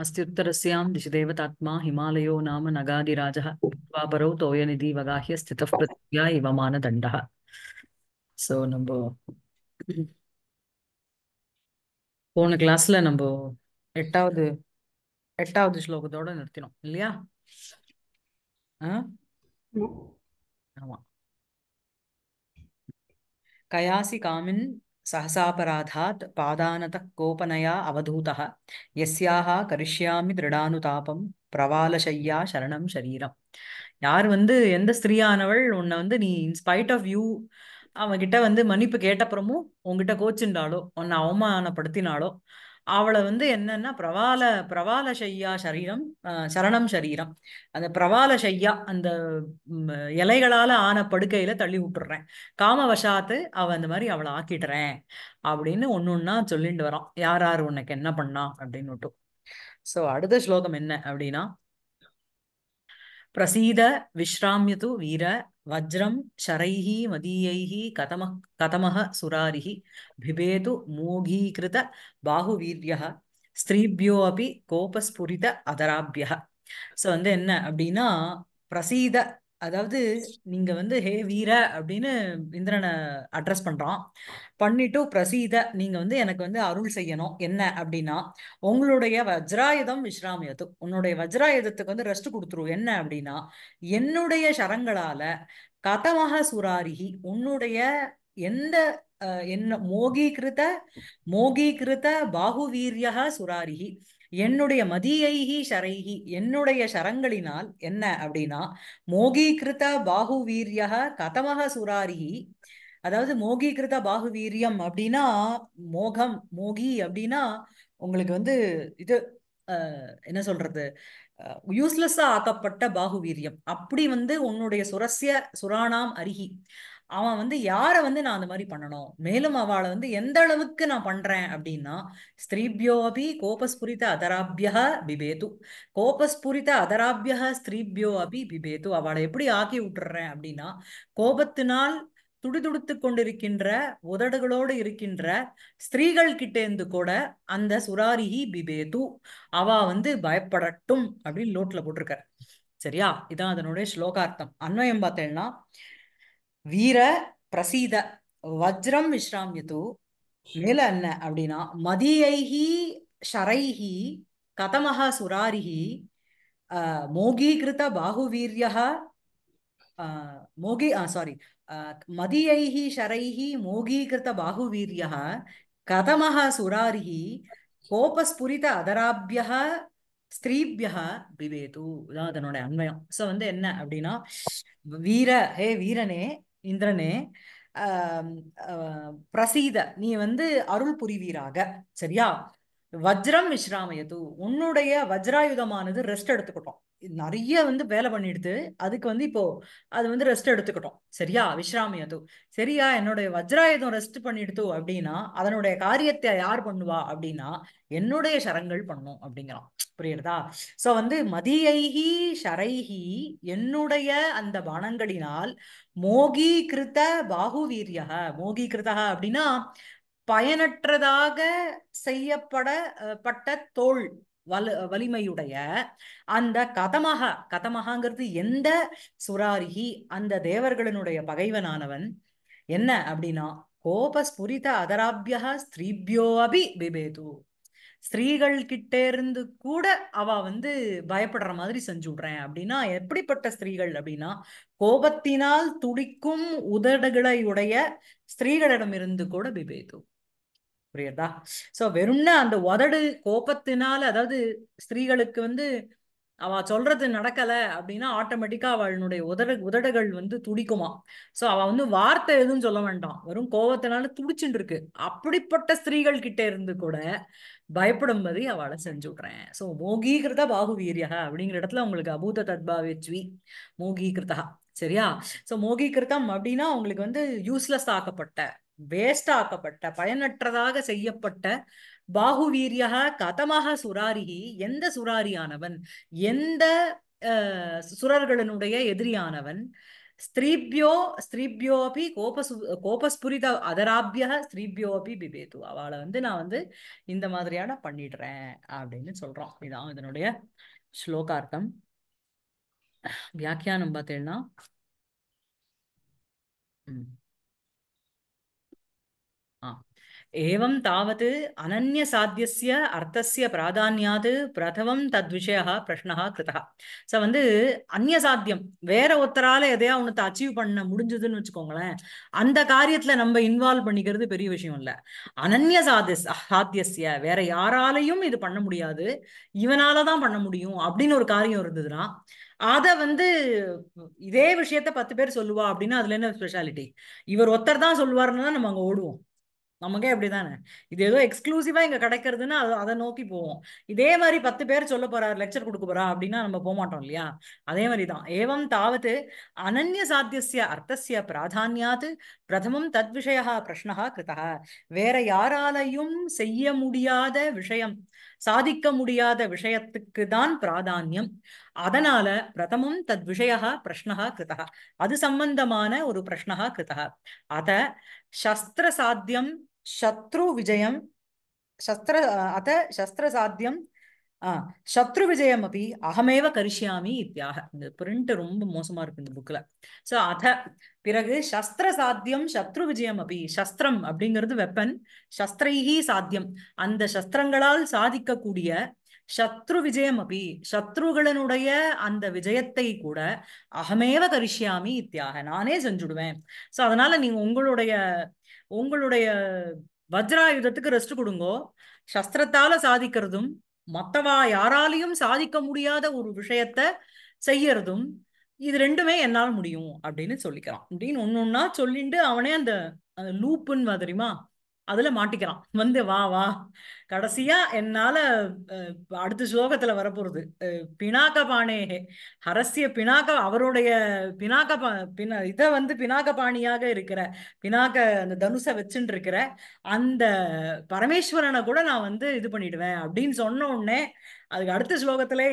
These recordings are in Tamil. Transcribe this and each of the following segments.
अस्त्युत्तरस्यां दिशि देवतात्मा हिमालयो नाम नगादिराजः द्वापरौ तोयनिधि वगाह्य स्थितः पृथिव्या इव मानदण्डः ஸோ நம்ம போன கிளாஸ்ல நம்ம எட்டாவது எட்டாவது ஸ்லோகத்தோட நிறுத்தினோம் இல்லையா ஆமா கயாசி காமின் सहसापराधात् பாதானத கோபனையா अवधूतः यस्याः करिष्यामि திருடானுதாபம் பிரவாலசையா சரணம் சரீரம் யார் வந்து எந்த ஸ்திரீயானவள் உன்னை வந்து நீ இன்ஸ்பைட் ஆஃப் யூ அவன்கிட்ட வந்து மன்னிப்பு கேட்டப்புறமும் உங்ககிட்ட கோச்சின்றாலோ உன்னை அவமானப்படுத்தினாலோ அவளை வந்து என்னன்னா பிரவால பிரவால ஷையா சரீரம் சரணம் சரீரம் அந்த பிரவால ஷையா அந்த இலைகளால ஆன படுக்கையில தள்ளி விட்டுடுறேன் காமவசாத்து அவ அந்த மாதிரி அவளை ஆக்கிடுறேன் அப்படின்னு ஒன்னு ஒன்னா சொல்லிட்டு வரான் யார் யார் உனக்கு என்ன பண்ணா அப்படின்னு விட்டு ஸோ அடுத்த ஸ்லோகம் என்ன அப்படின்னா பிரசீத விஸ்ராமியது வீர வஜ்ரம் ஷரைः மதீயைः கதம கதமக சுராரிஹி பிபேது மோகீகிருத பாகுவீரியः ஸ்திரீபியோ அப்படி கோபஸ்புரித அதராபியக ஸோ வந்து என்ன அப்படின்னா பிரசீத அதாவது நீங்க வந்து ஹே வீர அப்படின்னு இந்திரனை அட்ரஸ் பண்றான் பண்ணிட்டு பிரசீத நீங்க வந்து எனக்கு வந்து அருள் செய்யணும் என்ன அப்படின்னா உங்களுடைய வஜ்ராயுதம் விஸ்ராமயத்து உன்னுடைய வஜ்ராயுதத்துக்கு வந்து ரெஸ்ட் கொடுத்துரும் என்ன அப்படின்னா என்னுடைய சரங்களால கதமக சுராரிகி உன்னுடைய எந்த என்ன மோகீகிருத்த மோகீகிருத பாகுவீரிய சுராரிகி என்னுடைய மதியைகி ஷரைகி என்னுடைய ஷரங்களினால் என்ன அப்படின்னா மோகீகிருத பாகு வீரிய கதமக சுராரிகி அதாவது மோகீகிருத பாகு வீரியம் அப்படின்னா மோகம் மோகி அப்படின்னா உங்களுக்கு வந்து இது என்ன சொல்றது யூஸ்லெஸ்ஸா ஆக்கப்பட்ட வீரியம் அப்படி வந்து உன்னுடைய சுரஸ்ய சுராணாம் அருகி அவன் வந்து யாரை வந்து நான் அந்த மாதிரி பண்ணணும் மேலும் அவளை வந்து எந்த அளவுக்கு நான் பண்றேன் அப்படின்னா ஸ்திரீபியோபி கோபஸ்புரித அதராபியா பிபேது கோபஸ்புரித அதராபியா ஸ்திரீபியோ அபி பிபேது அவளை எப்படி ஆக்கி விட்டுறேன் அப்படின்னா கோபத்தினால் துடிதுடுத்து கொண்டிருக்கின்ற உதடுகளோடு இருக்கின்ற ஸ்திரீகள் கிட்டேந்து கூட அந்த சுராரிஹி பிபேது அவ வந்து பயப்படட்டும் அப்படின்னு லோட்ல போட்டிருக்காரு சரியா இதான் அதனுடைய ஸ்லோகார்த்தம் அன்வயம் பார்த்தேன்னா வீர பிரசீத வஜ்ரம் விஸ்ராமியது மேல என்ன அப்படின்னா மதியைஹி ஷரைஹி கதமஹா சுராரிஹி மோகீகிருத பாகுவீரியா மோகி சாரி மதியைஹி ஷரைஹி மோகீகிருத பாகுவீரியா கதமஹா சுராரிஹி கோபஸ்புரித அதராபியா ஸ்திரீபியா பிவேது இதான் அதனுடைய அன்வயம் ஸோ வந்து என்ன அப்படின்னா வீர ஹே வீரனே இந்திரனே பிரசீத நீ வந்து அருள் புரிவீராக சரியா வஜ்ரம் விஸ்ராமயது உன்னுடைய வஜ்ராயுதமானது ரெஸ்ட் எடுத்துக்கிட்டோம் நிறைய வந்து வேலை பண்ணிடுது அதுக்கு வந்து இப்போ அது வந்து ரெஸ்ட் எடுத்துக்கிட்டோம் சரியா விஸ்ராமியது சரியா என்னுடைய வஜ்ராயுதம் ரெஸ்ட் பண்ணிடுது அப்படின்னா அதனுடைய காரியத்தை யார் பண்ணுவா அப்படின்னா என்னுடைய சரங்கள் பண்ணும் அப்படிங்கிறான் புரியுறதா சோ வந்து மதியைஹி ஷரைஹி என்னுடைய அந்த பானங்களினால் மோகீகிருத பாகுவீரிய மோகீகிருதா அப்படின்னா பயனற்றதாக செய்யப்பட பட்ட தோல் வலு வலிமையுடைய அந்த கதமகா கதமகாங்கிறது எந்த சுராரிகி அந்த தேவர்களினுடைய பகைவனானவன் என்ன அப்படின்னா கோபஸ்புரித அதராபியா ஸ்திரீபியோ அபி பிபேது ஸ்திரீகள் கிட்டே இருந்து கூட அவ வந்து பயப்படுற மாதிரி செஞ்சு விடுறேன் அப்படின்னா எப்படிப்பட்ட ஸ்திரீகள் அப்படின்னா கோபத்தினால் துடிக்கும் உதடுகளை உடைய ஸ்திரீகளிடமிருந்து கூட பிபேது புரியுறதா சோ வெறும்னா அந்த உதடு கோபத்தினால அதாவது ஸ்திரீகளுக்கு வந்து அவ சொல்றது நடக்கல அப்படின்னா ஆட்டோமேட்டிக்கா அவளுடைய உதடு உதடுகள் வந்து துடிக்குமா சோ அவ வந்து வார்த்தை எதுவும் சொல்ல வேண்டாம் வெறும் கோபத்தினால துடிச்சுட்டு இருக்கு அப்படிப்பட்ட ஸ்திரீகள் கிட்ட இருந்து கூட மாதிரி அவளை செஞ்சு விட்றேன் சோ மோகீகிருத வீரியா அப்படிங்கிற இடத்துல உங்களுக்கு அபூத தத்பாவேச்வி மோகீகிருதா சரியா சோ மோகீகிருத்தம் அப்படின்னா உங்களுக்கு வந்து யூஸ்லெஸ் ஆக்கப்பட்ட வேஸ்டாக்கப்பட்ட பயனற்றதாக செய்யப்பட்ட பாகுவீரியா கதமாக சுராரிகி எந்த சுராரியானவன் எந்த சுரர்களினுடைய எதிரியானவன் ஸ்திரீபியோ ஸ்திரீபியோ அப்படி கோபசு கோபஸ்புரித அதராபிய ஸ்திரீபியோ அப்படி பிபேது அவளை வந்து நான் வந்து இந்த மாதிரியான பண்ணிடுறேன் அப்படின்னு சொல்றோம் இதான் இதனுடைய ஸ்லோகார்த்தம் வியாக்கியானம் பார்த்தேன்னா ம் एवं तावत् अनन्यसाध्यस्य अर्थस्य प्राधान्यात् प्रथमं தத்விஷயா பிரஷ்னகா கிருதா ஸோ வந்து அந்நியசாத்தியம் வேற ஒருத்தரால எதையா உனத்தை அச்சீவ் பண்ண முடிஞ்சதுன்னு வச்சுக்கோங்களேன் அந்த காரியத்துல நம்ம இன்வால்வ் பண்ணிக்கிறது பெரிய விஷயம் இல்லை அனன்ய சாதிஸ் சாத்தியசிய வேற யாராலையும் இது பண்ண முடியாது இவனால தான் பண்ண முடியும் அப்படின்னு ஒரு காரியம் இருந்ததுன்னா அதை வந்து இதே விஷயத்த பத்து பேர் சொல்லுவா அப்படின்னா அதுல என்ன ஸ்பெஷாலிட்டி இவர் ஒருத்தர் தான் சொல்லுவாருன்னு தான் நம்ம அங்க ஓடுவோம் நமக்கே அப்படிதானே இது ஏதோ எக்ஸ்க்ளூசிவா இங்க கிடைக்கிறதுன்னா அதை நோக்கி போவோம் இதே மாதிரி பத்து பேர் சொல்ல போறாரு லெக்சர் கொடுக்க போறா அப்படின்னா நம்ம போக மாட்டோம் இல்லையா அதே மாதிரிதான் ஏவம் தாவது அனன்ய சாத்தியசிய அர்த்தசிய பிராதானியாது பிரதமம் தத் விஷயா பிரஷ்னா கிருதா வேற யாராலையும் செய்ய முடியாத விஷயம் சாதிக்க முடியாத விஷயத்துக்கு தான் பிராதானியம் அதனால பிரதமம் தத் விஷயா பிரஷ்னா கிருதா அது சம்பந்தமான ஒரு பிரஷ்னா கிருதா அத சஸ்திர சாத்தியம் சத்ரு விஜயம் சஸ்திர சாத்தியம் ஆஹ் சத்ரு விஜயம் அப்படி அகமேவ கரிஷியாமி இத்தியாக இந்த பிரிண்ட் ரொம்ப மோசமா இருக்கு இந்த புக்ல சோ அத பிறகு சஸ்திர சாத்தியம் சத்ரு விஜயம் அப்படி சஸ்திரம் அப்படிங்கிறது வெப்பன் சஸ்திரைஹி சாத்தியம் அந்த சஸ்திரங்களால் சாதிக்கக்கூடிய சத்ரு விஜயம் அப்படி சத்ருகளினுடைய அந்த விஜயத்தை கூட அகமேவ கரிஷியாமி இத்தியாக நானே செஞ்சுடுவேன் சோ அதனால நீங்க உங்களுடைய உங்களுடைய வஜ்ராயுதத்துக்கு ரெஸ்ட் கொடுங்கோ சஸ்திரத்தால சாதிக்கிறதும் மற்றவா யாராலையும் சாதிக்க முடியாத ஒரு விஷயத்த செய்யறதும் இது ரெண்டுமே என்னால் முடியும் அப்படின்னு சொல்லிக்கிறான் அப்படின்னு ஒன்னொன்னா சொல்லிட்டு அவனே அந்த அந்த லூப்புன்னு தெரியுமா அதுல மாட்டிக்கிறான் வந்து வா வா கடைசியா என்னால அடுத்த ஸ்லோகத்துல வரப்போறது பினாக்க பாணே அரசிய பினாக்க அவருடைய பினாக்க பா பினா இதை வந்து பினாக்க பாணியாக இருக்கிற பினாக்க அந்த தனுசை வச்சுட்டு இருக்கிற அந்த பரமேஸ்வரனை கூட நான் வந்து இது பண்ணிடுவேன் அப்படின்னு சொன்ன உடனே அதுக்கு அடுத்த ஸ்லோகத்திலே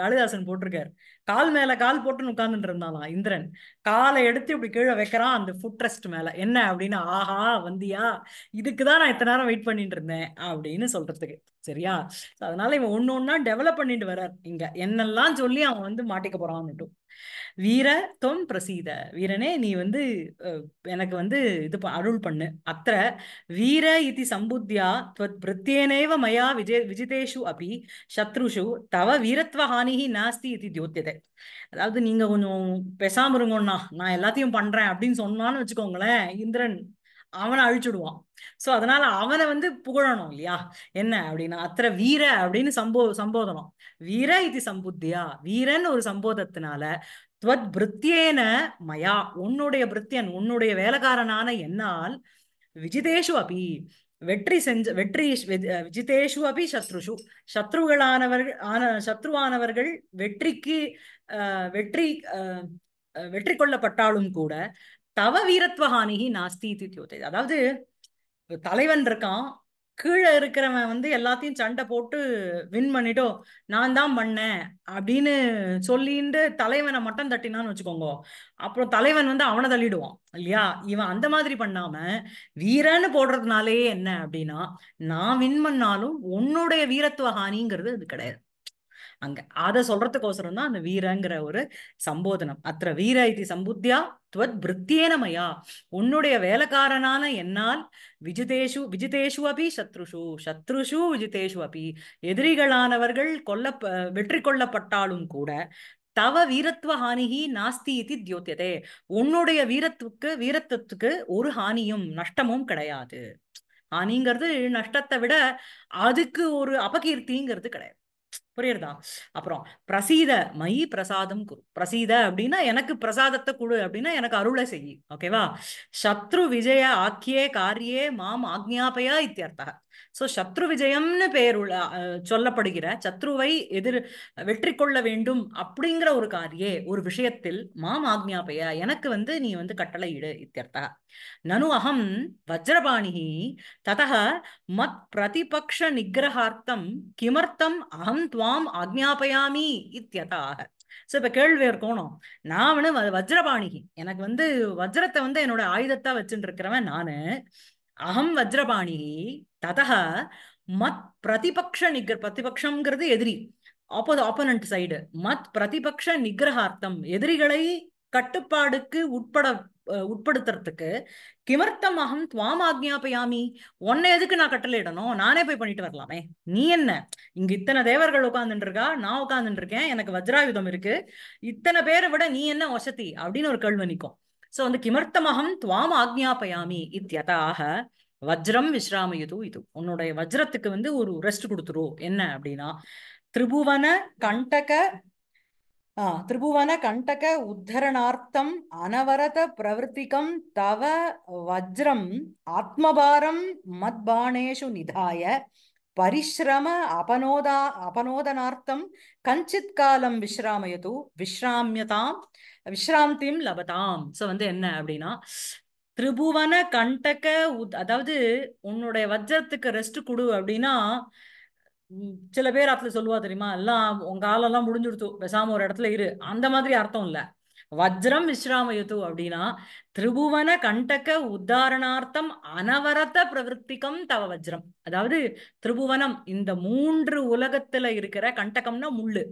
காளிதாசன் போட்டிருக்காரு கால் மேல கால் போட்டுன்னு உட்கார்ந்துட்டு இருந்தாலாம் இந்திரன் காலை எடுத்து இப்படி கீழே வைக்கிறான் அந்த ஃபுட் ரெஸ்ட் மேல என்ன அப்படின்னு ஆஹா வந்தியா இதுக்குதான் நான் இத்தனை நேரம் வெயிட் பண்ணிட்டு இருந்தேன் அப்படின்னு சொல்றதுக்கு சரியா அதனால இவன் ஒன்னு ஒன்னா டெவலப் பண்ணிட்டு வர்றார் இங்க என்னெல்லாம் சொல்லி அவன் வந்து மாட்டிக்க போறான்னுட்டும் வீர தொம் பிரசீத வீரனே நீ வந்து எனக்கு வந்து இது அருள் பண்ணு அத்த வீர இத்தி சம்புத்தியா பிரத்யேனேவ மயா விஜய் விஜிதேஷு அப்படி சத்ருஷு தவ வீரத்வ ஹானிஹி நாஸ்தி இது தியோத்தியதை அதாவது நீங்க கொஞ்சம் பெசாம இருங்கண்ணா நான் எல்லாத்தையும் பண்றேன் அப்படின்னு சொன்னான்னு வச்சுக்கோங்களேன் இந்திரன் அவனை அழிச்சுடுவான் சோ அதனால அவனை வந்து புகழணும் இல்லையா என்ன அப்படின்னா அத்தனை வீர அப்படின்னு சம்போ சம்போதனம் வீர இது சம்புத்தியா வீரன் ஒரு சம்போதத்தினால துவத் பிரித்தியேன மயா உன்னுடைய பிரித்தியன் உன்னுடைய வேலைக்காரனான என்னால் விஜிதேஷு அபி வெற்றி செஞ்ச வெற்றி விஜிதேஷு அபி சத்ருஷு சத்ருகளானவர்கள் ஆன சத்ருவானவர்கள் வெற்றிக்கு வெற்றி வெற்றி கொள்ளப்பட்டாலும் கூட தவ வீரத்வஹானிகி நாஸ்தி தியோதை அதாவது தலைவன் இருக்கான் கீழே இருக்கிறவன் வந்து எல்லாத்தையும் சண்டை போட்டு வின் பண்ணிட்டோம் நான் தான் பண்ணேன் அப்படின்னு சொல்லிட்டு தலைவனை மட்டம் தட்டினான்னு வச்சுக்கோங்க அப்புறம் தலைவன் வந்து அவனை தள்ளிடுவான் இல்லையா இவன் அந்த மாதிரி பண்ணாம வீரன்னு போடுறதுனாலே என்ன அப்படின்னா நான் வின் பண்ணாலும் உன்னுடைய வீரத்துவ ஹானிங்கிறது அது கிடையாது அங்க அதை சொல்றதுக்கோசரம் தான் அந்த வீரங்கிற ஒரு சம்போதனம் அத்த வீர இது சம்புத்தியா துவத் பிருத்தியேனமயா உன்னுடைய வேலைக்காரனான என்னால் விஜிதேஷு விஜிதேஷு அபி சத்ருஷு சத்ருஷு விஜிதேஷு அபி எதிரிகளானவர்கள் கொல்ல வெற்றி கொள்ளப்பட்டாலும் கூட தவ வீரத்துவ ஹானிகி நாஸ்தி இது தியோத்தியதே உன்னுடைய வீரத்துக்கு வீரத்துவத்துக்கு ஒரு ஹானியும் நஷ்டமும் கிடையாது ஹானிங்கிறது நஷ்டத்தை விட அதுக்கு ஒரு அபகீர்த்திங்கிறது கிடையாது புரியுறதா அப்புறம் பிரசீத மயி பிரசாதம் குரு பிரசீத அப்படின்னா எனக்கு பிரசாதத்தை குழு அப்படின்னா எனக்கு அருளை செய் ஓகேவா சத்ரு விஜய ஆக்கியே காரியே மாம் ஆக்ஞாபயா இத்தியர்த்தா சோ சத்ரு விஜயம்னு உள்ள சொல்லப்படுகிற சத்ருவை எதிர் வெற்றி கொள்ள வேண்டும் அப்படிங்கிற ஒரு காரியே ஒரு விஷயத்தில் மாம் ஆக்ஞாபையா எனக்கு வந்து நீ வந்து கட்டளை இடு இத்தியர்த்தா நனு அகம் வஜ்ரபாணி ததக மத் பிரதிபக்ஷ நிகிரகார்த்தம் கிமர்த்தம் அகம் துவாம் ஆக்ஞாபயாமி இத்தியதாக சோ இப்ப கேள்வி இருக்கணும் நான் வந்து வஜ்ரபாணிகி எனக்கு வந்து வஜ்ரத்தை வந்து என்னோட ஆயுதத்தா வச்சுட்டு இருக்கிறவன் நானு அகம் வஜ்ரபாணி ததக மத் பிரதிபக்ஷ நிகர் பிரதிபக்ஷங்கிறது எதிரி ஆப்போது ஆப்போனண்ட் சைடு மத் பிரதிபக்ஷ நிகிரகார்த்தம் எதிரிகளை கட்டுப்பாடுக்கு உட்பட உட்படுத்துறதுக்கு கிமர்த்தம் அகம் துவாம் ஆக்ஞாபயாமி உன்னை எதுக்கு நான் கட்டளையிடணும் நானே போய் பண்ணிட்டு வரலாமே நீ என்ன இங்க இத்தனை தேவர்கள் உட்கார்ந்துட்டு இருக்கா நான் உட்கார்ந்துட்டு இருக்கேன் எனக்கு வஜ்ராயுதம் இருக்கு இத்தனை பேரை விட நீ என்ன வசதி அப்படின்னு ஒரு கேள்வி நிற்கும் சோ அந்த கிமர்த்தமகம் துவாம் ஆக்ஞாபயாமி இத்தியதாக வஜ்ரம் விஸ்ராமயுது இது உன்னுடைய வஜ்ரத்துக்கு வந்து ஒரு ரெஸ்ட் கொடுத்துரும் என்ன அப்படின்னா திரிபுவன கண்டக ஆஹ் திரிபுவன கண்டக உத்தரணார்த்தம் அனவரத பிரவர்த்திகம் தவ வஜ்ரம் ஆத்மபாரம் மத்பானேஷு நிதாய பரிசிரம அபனோதா அபனோதனார்த்தம் கஞ்சித் காலம் விஸ்ராமயது விஸ்ராமியதாம் விஸ்ராந்தியும் லபதாம் ஸோ வந்து என்ன அப்படின்னா திரிபுவன கண்டக அதாவது உன்னுடைய வஜ்ரத்துக்கு ரெஸ்ட் கொடு அப்படின்னா சில பேர் அர்த்தத்தில் சொல்லுவா தெரியுமா எல்லாம் உங்க ஆளெல்லாம் முடிஞ்சுடுத்து பெசாம ஒரு இடத்துல இரு அந்த மாதிரி அர்த்தம் இல்லை வஜ்ரம் விஸ்ராமயுது அப்படின்னா திரிபுவன கண்டக உத்தாரணார்த்தம் அனவரத பிரவருத்திக்கம் தவ வஜ்ரம் அதாவது திரிபுவனம் இந்த மூன்று உலகத்துல இருக்கிற கண்டகம்னா முள்ளு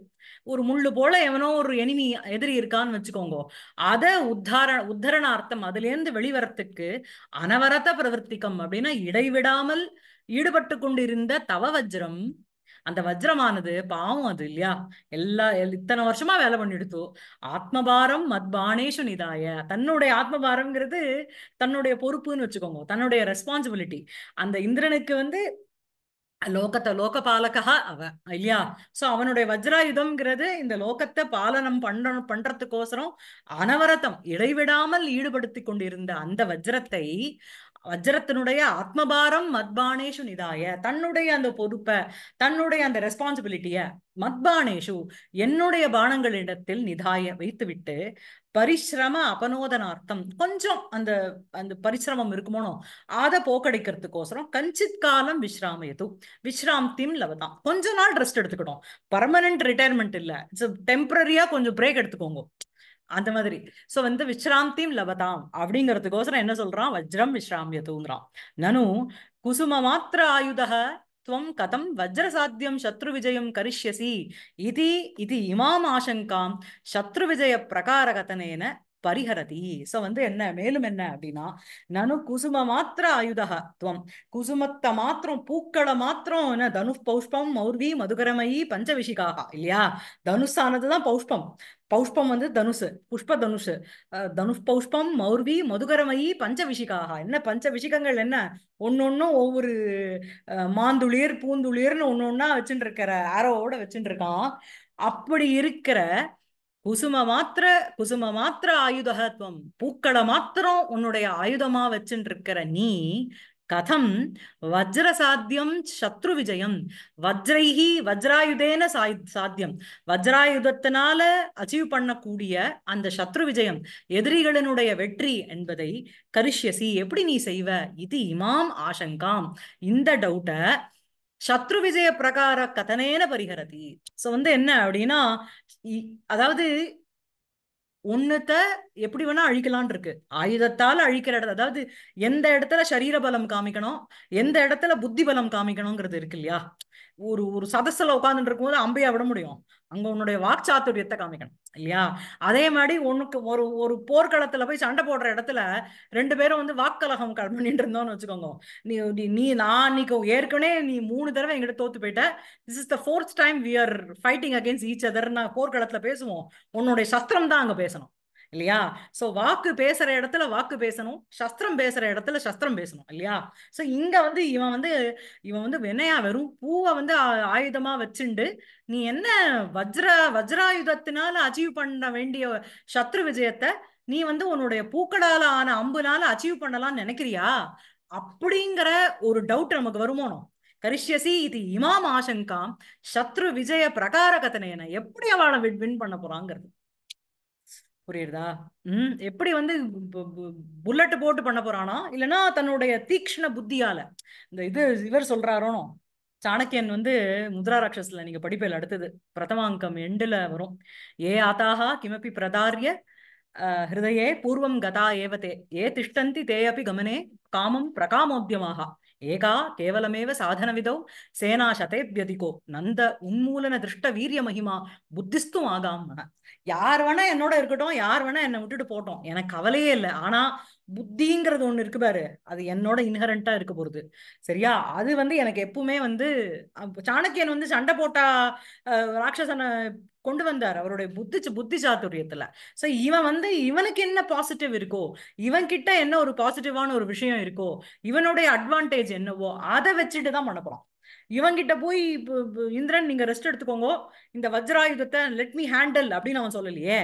ஒரு முள்ளு போல எவனோ ஒரு எனிமி எதிரி இருக்கான்னு வச்சுக்கோங்க அத உத்தார உத்தரணார்த்தம் அதுல இருந்து வெளிவரத்துக்கு அனவரத பிரவர்த்திக்கம் அப்படின்னா இடைவிடாமல் ஈடுபட்டு கொண்டிருந்த தவ வஜ்ரம் அந்த வஜ்ரமானது பாவம் அது இல்லையா எல்லா இத்தனை வருஷமா வேலை பண்ணிடுத்து ஆத்மபாரம் பானேஷு நிதாய தன்னுடைய ஆத்மபாரம்ங்கிறது தன்னுடைய பொறுப்புன்னு வச்சுக்கோங்க தன்னுடைய ரெஸ்பான்சிபிலிட்டி அந்த இந்திரனுக்கு வந்து லோகத்தை லோக பாலகா அவ இல்லையா சோ அவனுடைய வஜ்ராயுதம்ங்கிறது இந்த லோகத்தை பாலனம் பண்ண பண்றதுக்கோசரம் அனவரதம் இடைவிடாமல் ஈடுபடுத்தி கொண்டிருந்த அந்த வஜ்ரத்தை வஜ்ரத்தினுடைய ஆத்மபாரம் மத்பானேஷு நிதாய தன்னுடைய அந்த பொறுப்பை தன்னுடைய அந்த ரெஸ்பான்சிபிலிட்டிய மத்பானேஷு என்னுடைய பானங்களிடத்தில் நிதாய வைத்துவிட்டு பரிசிரம அபனோதனார்த்தம் கொஞ்சம் அந்த அந்த பரிசிரமம் இருக்குமோனோ அதை போக்கடிக்கிறதுக்கோசரம் கஞ்சித் காலம் விஸ்ராமயது விஸ்ராந்தியும் லவதான் கொஞ்ச நாள் ரெஸ்ட் எடுத்துக்கணும் பர்மனன்ட் ரிட்டையர்மெண்ட் இல்லை டெம்பரரியா கொஞ்சம் பிரேக் எடுத்துக்கோங்க அந்த மாதிரி சோ வந்து விஸ்ராந்திம் லபதாம் அப்படிங்கிறதுக்கோசரம் என்ன சொல்றான் வஜ்ரம் விஸ்ராமிய தூங்குறான் நனு குசும மாத்திர ஆயுதக துவம் கதம் வஜ்ர சாத்தியம் சத்ரு விஜயம் கரிஷ்யசி இது இது இமாம் ஆசங்காம் சத்ரு விஜய கதனேன பரிஹரதி சோ வந்து என்ன மேலும் என்ன அப்படின்னா நனு குசும மாத்திர ஆயுதா துவம் குசுமத்தை மாத்திரம் பூக்களை மாத்திரம் என்ன தனு பௌஷ்பம் மௌர்வி மதுகரமயி பஞ்சவிஷிகாக இல்லையா தனுஷானதுதான் பௌஷ்பம் பௌஷ்பம் வந்து தனுசு புஷ்ப தனுஷு தனு பௌஷ்பம் மௌர்வி மதுகரமயி பஞ்சவிஷிகாக என்ன பஞ்சவிஷிகங்கள் என்ன ஒன்னொன்னும் ஒவ்வொரு மாந்துளிர் பூந்துளிர்னு ஒன்னொன்னா வச்சுட்டு இருக்கிற ஆரோவோட வச்சுட்டு இருக்கான் அப்படி இருக்கிற குசும மாத்திர குசும மாத்திர ஆயுதகத்துவம் பூக்களை மாத்திரம் உன்னுடைய ஆயுதமா வச்சுட்டு இருக்கிற நீ கதம் வஜ்ர சாத்தியம் சத்ரு விஜயம் வஜ்ரைஹி வஜ்ராயுதேன சாய் சாத்தியம் வஜ்ராயுதத்தினால அச்சீவ் பண்ணக்கூடிய அந்த சத்ரு விஜயம் எதிரிகளினுடைய வெற்றி என்பதை கரிஷ்யசி எப்படி நீ செய்வ இது இமாம் ஆசங்காம் இந்த டவுட்டை சத்ரு விஜய பிரகார கதனேன பரிகரதி சோ வந்து என்ன அப்படின்னா அதாவது ஒண்ணுத்த எப்படி வேணா அழிக்கலான் இருக்கு ஆயுதத்தால அழிக்கிற இடத்துல அதாவது எந்த இடத்துல சரீர பலம் காமிக்கணும் எந்த இடத்துல புத்தி பலம் காமிக்கணுங்கிறது இருக்கு இல்லையா ஒரு ஒரு சதஸ்ல உட்காந்துட்டு இருக்கும்போது அம்பையா விட முடியும் அங்க உன்னுடைய வாக்சாத்துரியத்தை காமிக்கணும் இல்லையா அதே மாதிரி ஒண்ணுக்கு ஒரு ஒரு போர்க்களத்துல போய் சண்டை போடுற இடத்துல ரெண்டு பேரும் வந்து வாக்கலகம் பண்ணிட்டு இருந்தோம்னு வச்சுக்கோங்க நீ நீ நான் இன்னைக்கு ஏற்கனவே நீ மூணு தடவை எங்கிட்ட தோத்து போயிட்ட this is the fourth time we are fighting against each other நான் போர்க்களத்துல பேசுவோம் உன்னுடைய சஸ்திரம் தான் அங்க பேசணும் இல்லையா சோ வாக்கு பேசுற இடத்துல வாக்கு பேசணும் சஸ்திரம் பேசுற இடத்துல சஸ்திரம் பேசணும் இல்லையா சோ இங்க வந்து இவன் வந்து இவன் வந்து வெனையா வெறும் பூவை வந்து ஆயுதமா வச்சுண்டு நீ என்ன வஜ்ர வஜ்ராயுதத்தினால அச்சீவ் பண்ண வேண்டிய சத்ரு விஜயத்தை நீ வந்து உன்னுடைய பூக்கடால ஆன அம்புனால அச்சீவ் பண்ணலாம்னு நினைக்கிறியா அப்படிங்கிற ஒரு டவுட் நமக்கு வருமானம் கரிஷ்யசி இது இமாம் ஆசங்காம் சத்ரு விஜய பிரகார என எப்படி அவளை வின் பண்ண போறாங்கிறது புரியுதா உம் எப்படி வந்து புல்லட்டு போட்டு பண்ண போறானா இல்லைன்னா தன்னுடைய தீக்ஷ்ண புத்தியால இந்த இது இவர் சொல்றாரோனோ சாணக்கியன் வந்து முத்ரா ராட்சஸ்ல நீங்க படிப்பையில் அடுத்தது பிரதமாங்கம் எண்டுல வரும் ஏ ஆதாகா கிமப்பி பிரதாரிய ஹிருதயே பூர்வம் கதா ஏவதே ஏ திஷ்டந்தி தேயப்பி அப்படி கமனே காமம் பிரகாமோத்தியமாகா ஏகா கேவலமேவ சாதனவிதோ சேனா சதேபியதிகோ நந்த உன்மூலன திருஷ்ட வீரிய மகிமா புத்திஸ்தும் ஆகாம் யார் வேணா என்னோட இருக்கட்டும் யார் வேணா என்னை விட்டுட்டு போட்டோம் எனக்கு கவலையே இல்லை ஆனா புத்திங்கிறது ஒண்ணு இருக்கு பாரு அது என்னோட இன்ஹரண்டா இருக்க போகுது சரியா அது வந்து எனக்கு எப்பவுமே வந்து சாணக்கியன் வந்து சண்டை போட்டா ராட்சசனை கொண்டு வந்தார் அவருடைய புத்தி புத்தி சாத்துரியத்துல சோ இவன் வந்து இவனுக்கு என்ன பாசிட்டிவ் இருக்கோ இவன் கிட்ட என்ன ஒரு பாசிட்டிவான ஒரு விஷயம் இருக்கோ இவனுடைய அட்வான்டேஜ் என்னவோ அதை வச்சுட்டு தான் பண்ண போறான் இவங்கிட்ட போய் இந்திரன் நீங்க ரெஸ்ட் எடுத்துக்கோங்க இந்த வஜ்ராயுதத்தை லெட் மீ ஹேண்டில் அப்படின்னு அவன் சொல்லலையே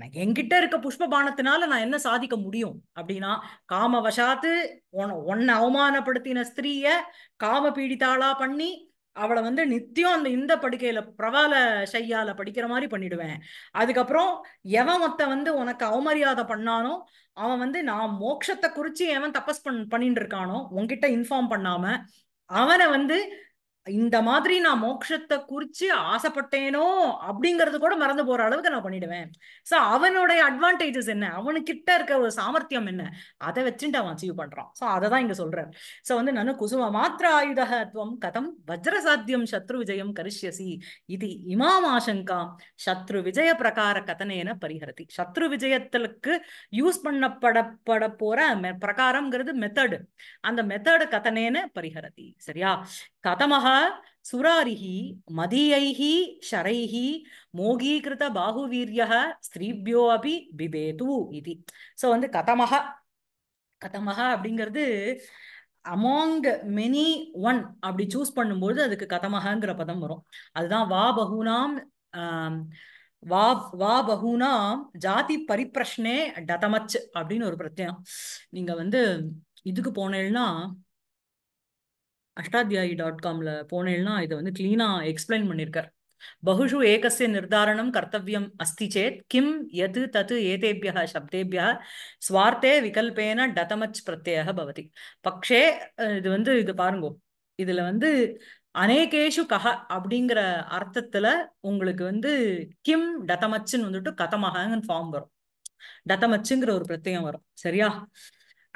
நான் என்கிட்ட இருக்க புஷ்ப பானத்தினால நான் என்ன சாதிக்க முடியும் அப்படின்னா காம வசாத்து உன்னை அவமானப்படுத்தின ஸ்திரீய காம பீடித்தாளா பண்ணி அவளை வந்து நித்தியம் அந்த இந்த படுக்கையில பிரபால ஷையால படிக்கிற மாதிரி பண்ணிடுவேன் அதுக்கப்புறம் எவன் மொத்த வந்து உனக்கு அவமரியாதை பண்ணானோ அவன் வந்து நான் மோட்சத்தை குறிச்சு எவன் தப்பஸ் பண் பண்ணிட்டு இருக்கானோ உன்கிட்ட இன்ஃபார்ம் பண்ணாம அவனை வந்து இந்த மாதிரி நான் மோட்சத்தை குறிச்சு ஆசைப்பட்டேனோ அப்படிங்கறது கூட மறந்து போற அளவுக்கு நான் பண்ணிடுவேன் சோ அவனுடைய அட்வான்டேஜஸ் என்ன கிட்ட இருக்க ஒரு சாமர்த்தியம் என்ன அதை வச்சுட்டு அவன் அச்சீவ் பண்றான் சோ அததான் இங்க சொல்றாரு சோ வந்து நானும் குசும மாத்திர ஆயுதம் கதம் வஜ்ரசாத்தியம் சத்ரு விஜயம் கரிஷ்யசி இது இமாம் ஆசங்கா சத்ரு விஜய பிரகார கதனேன பரிஹரதி சத்ரு விஜயத்திற்கு யூஸ் பண்ணப்படப்பட போற பிரகாரம்ங்கிறது மெத்தடு அந்த மெத்தடு கதனேன பரிஹரதி சரியா கதமக சுராரிஹி மதியைஹி ஷரைஹி மோகீகிருத பாகுவீரிய ஸ்திரீபியோ அபி பிபேது இது ஸோ வந்து கதமக கதமக அப்படிங்கிறது அமாங் மெனி ஒன் அப்படி சூஸ் பண்ணும்போது அதுக்கு கதமகங்கிற பதம் வரும் அதுதான் வா பகுனாம் வா வா பகுனாம் ஜாதி பரிப்பிரஷ்னே டதமச் அப்படின்னு ஒரு பிரத்யம் நீங்க வந்து இதுக்கு போனேன்னா அஷ்டாத்யாயி டாட் காம்ல போனேன்னா இதை வந்து கிளீனா எக்ஸ்பிளைன் பண்ணியிருக்கார் பகுஷு ஏகசிய நிர்தாரணம் கர்த்தவியம் அஸ்தி சேத் கிம் எது தத்து ஏதேபியா சப்தேபியா ஸ்வார்த்தே விகல்பேன டதமச் பிரத்யக பவதி பக்ஷே இது வந்து இது பாருங்கோ இதுல வந்து அநேகேஷு கஹ அப்படிங்கிற அர்த்தத்துல உங்களுக்கு வந்து கிம் டதமச்சுன்னு வந்துட்டு கதமகன்னு ஃபார்ம் வரும் டதமச்சுங்கிற ஒரு பிரத்யம் வரும் சரியா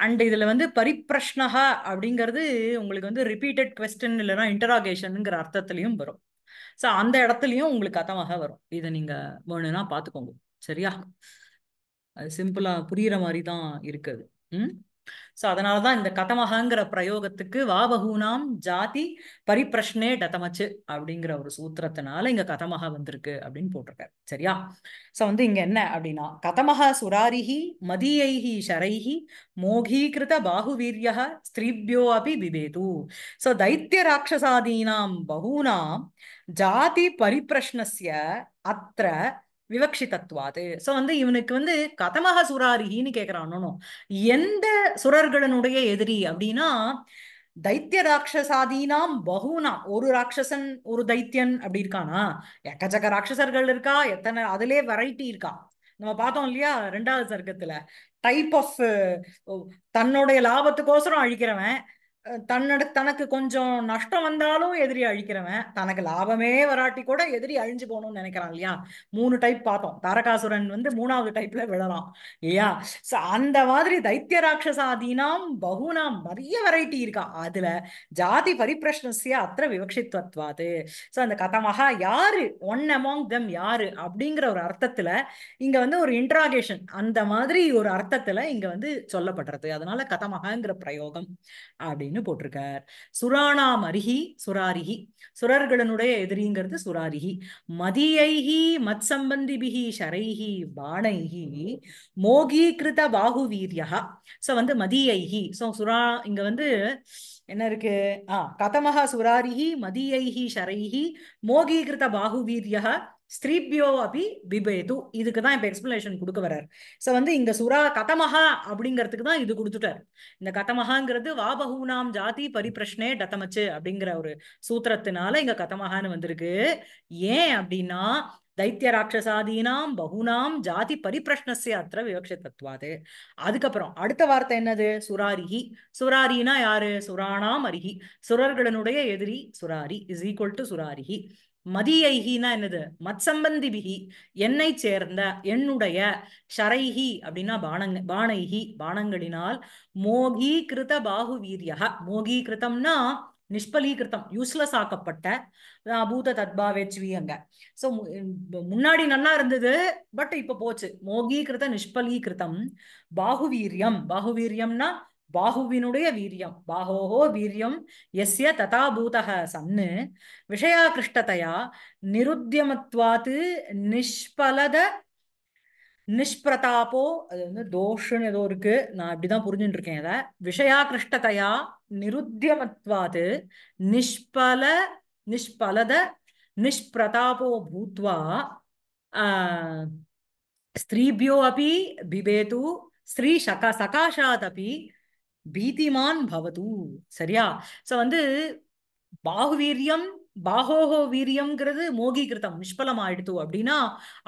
அண்ட் இதுல வந்து பரிப்ரஷ்னகா அப்படிங்கிறது உங்களுக்கு வந்து ரிப்பீட்டட் கொஸ்டின் இல்லைன்னா இன்டராகேஷனுங்கிற அர்த்தத்திலையும் வரும் ஸோ அந்த இடத்துலையும் உங்களுக்கு கதமாக வரும் இதை நீங்க வேணும்னா பார்த்துக்கோங்க சரியா அது சிம்பிளா புரியுற மாதிரி தான் இருக்குது ம் சோ அதனாலதான் இந்த கதமகங்கிற பிரயோகத்துக்கு வாபகூனாம் ஜாதி பரிப்பிரஷ்னே டதமச்சு அப்படிங்கிற ஒரு சூத்திரத்தினால இங்க கதமக வந்திருக்கு அப்படின்னு போட்டிருக்காரு சரியா சோ வந்து இங்க என்ன அப்படின்னா கதமக சுராரிஹி மதியைஹி ஷரைஹி மோகீகிருத பாகுவீரிய ஸ்திரீபியோ அபி விபேது சோ தைத்திய ராட்சசாதீனாம் பகூனாம் ஜாதி பரிப்பிரஷ்னஸ்ய அத்த விவக்ஷி தத்துவாது ஸோ வந்து இவனுக்கு வந்து கதமக சுராரிகின்னு கேட்கிறான் எந்த சுரர்களனுடைய எதிரி அப்படின்னா தைத்திய ராட்சசாதீனாம் பகுனா ஒரு ராட்சசன் ஒரு தைத்தியன் அப்படி இருக்கானா எக்கச்சக்க ராட்சசர்கள் இருக்கா எத்தனை அதிலே வெரைட்டி இருக்கா நம்ம பார்த்தோம் இல்லையா ரெண்டாவது சர்க்கத்துல டைப் ஆஃப் தன்னுடைய லாபத்துக்கோசரம் அழிக்கிறவன் தன்னோட தனக்கு கொஞ்சம் நஷ்டம் வந்தாலும் எதிரி அழிக்கிறவன் தனக்கு லாபமே வராட்டி கூட எதிரி அழிஞ்சு போகணும்னு நினைக்கிறான் இல்லையா மூணு டைப் பார்த்தோம் தாரகாசுரன் வந்து மூணாவது டைப்ல விழலாம் இல்லையா அந்த மாதிரி தைத்திய ராட்சசாதீனாம் பகுனாம் நிறைய வெரைட்டி இருக்கா அதுல ஜாதி பரிப்பிரஷ்னசிய அத்த விவக்ஷித்வாது ஸோ அந்த கதமாக யாரு ஒன் அமாங் தெம் யாரு அப்படிங்கிற ஒரு அர்த்தத்துல இங்க வந்து ஒரு இன்ட்ராகேஷன் அந்த மாதிரி ஒரு அர்த்தத்துல இங்க வந்து சொல்லப்படுறது அதனால கதமகாங்கிற பிரயோகம் அப்படின்னு அப்படின்னு போட்டிருக்கார் சுராணாம் அருகி சுராரிகி சுரர்களனுடைய எதிரிங்கிறது சுராரிகி மதியைஹி மத் சம்பந்திபிகி ஷரைஹி பாணைகி மோகீகிருத பாகு வீரியா ஸோ வந்து மதியைஹி ஸோ சுரா இங்க வந்து என்ன இருக்கு ஆ கதமஹா சுராரிகி மதியைஹி ஷரைஹி மோகீகிருத பாகு வீரியா ஸ்திரீபியோ அபி பிபேது இதுக்கு தான் இப்போ எக்ஸ்பிளேஷன் கொடுக்க வர்றார் ஸோ வந்து இந்த சுரா கதமஹா அப்படிங்கிறதுக்கு தான் இது கொடுத்துட்டார் இந்த கதமஹாங்கிறது வாபகுனாம் ஜாதி பரிபிரஷ்னே டத்தமச்சு அப்படிங்கிற ஒரு சூத்திரத்தினால இங்க கதமஹான்னு வந்திருக்கு ஏன் அப்படின்னா தைத்திய ராட்சசாதீனாம் பகுனாம் ஜாதி பரிபிரஷ்னஸ்ய அத்திர தத்துவாது அதுக்கப்புறம் அடுத்த வார்த்தை என்னது சுராரிகி சுராரினா யாரு சுராணாம் அருகி சுரர்களினுடைய எதிரி சுராரி இஸ் ஈக்குவல் டு சுராரிகி மதியைகினா என்னது மத்சம்பந்தி பிகி என்னை சேர்ந்த என்னுடைய ஷரைஹி அப்படின்னா பானங்க பானைஹி பானங்களினால் மோகீகிருத பாகுவீரியா மோகீகிருத்தம்னா நிஷ்பலீகிருத்தம் யூஸ்லெஸ் ஆக்கப்பட்ட பூத தத்பாவேச்சுவி அங்க ஸோ முன்னாடி நல்லா இருந்தது பட் இப்ப போச்சு மோகீகிருத்த நிஷ்பலீகிருத்தம் பாகுவீரியம் பாகுவீரியம்னா பாகுவினுடைய வீரியம் பாகோகோ வீரியம் எஸ்ய ததா பூதக சன்னு விஷயாகிருஷ்டதையா நிருத்தியமத்வாத்து நிஷ்பலத நிஷ்பிரதாபோ அது வந்து தோஷன்னு ஏதோ இருக்கு நான் இப்படிதான் புரிஞ்சுட்டு இருக்கேன் இதை விஷயாகிருஷ்டதையா நிருத்தியமத்வாது நிஷ்பல நிஷ்பலத நிஷ்பிரதாபோ பூத்வா ஸ்திரீபியோ அப்படி பிபேது ஸ்ரீ சகா சகாஷாத் அப்படி பீதிமான் பவது சரியா சோ வந்து பாகுவீரியம் பாகோகோ வீரியம்ங்கிறது மோகிகிருத்தம் நிஷ்பலம் ஆயிடுத்து அப்படின்னா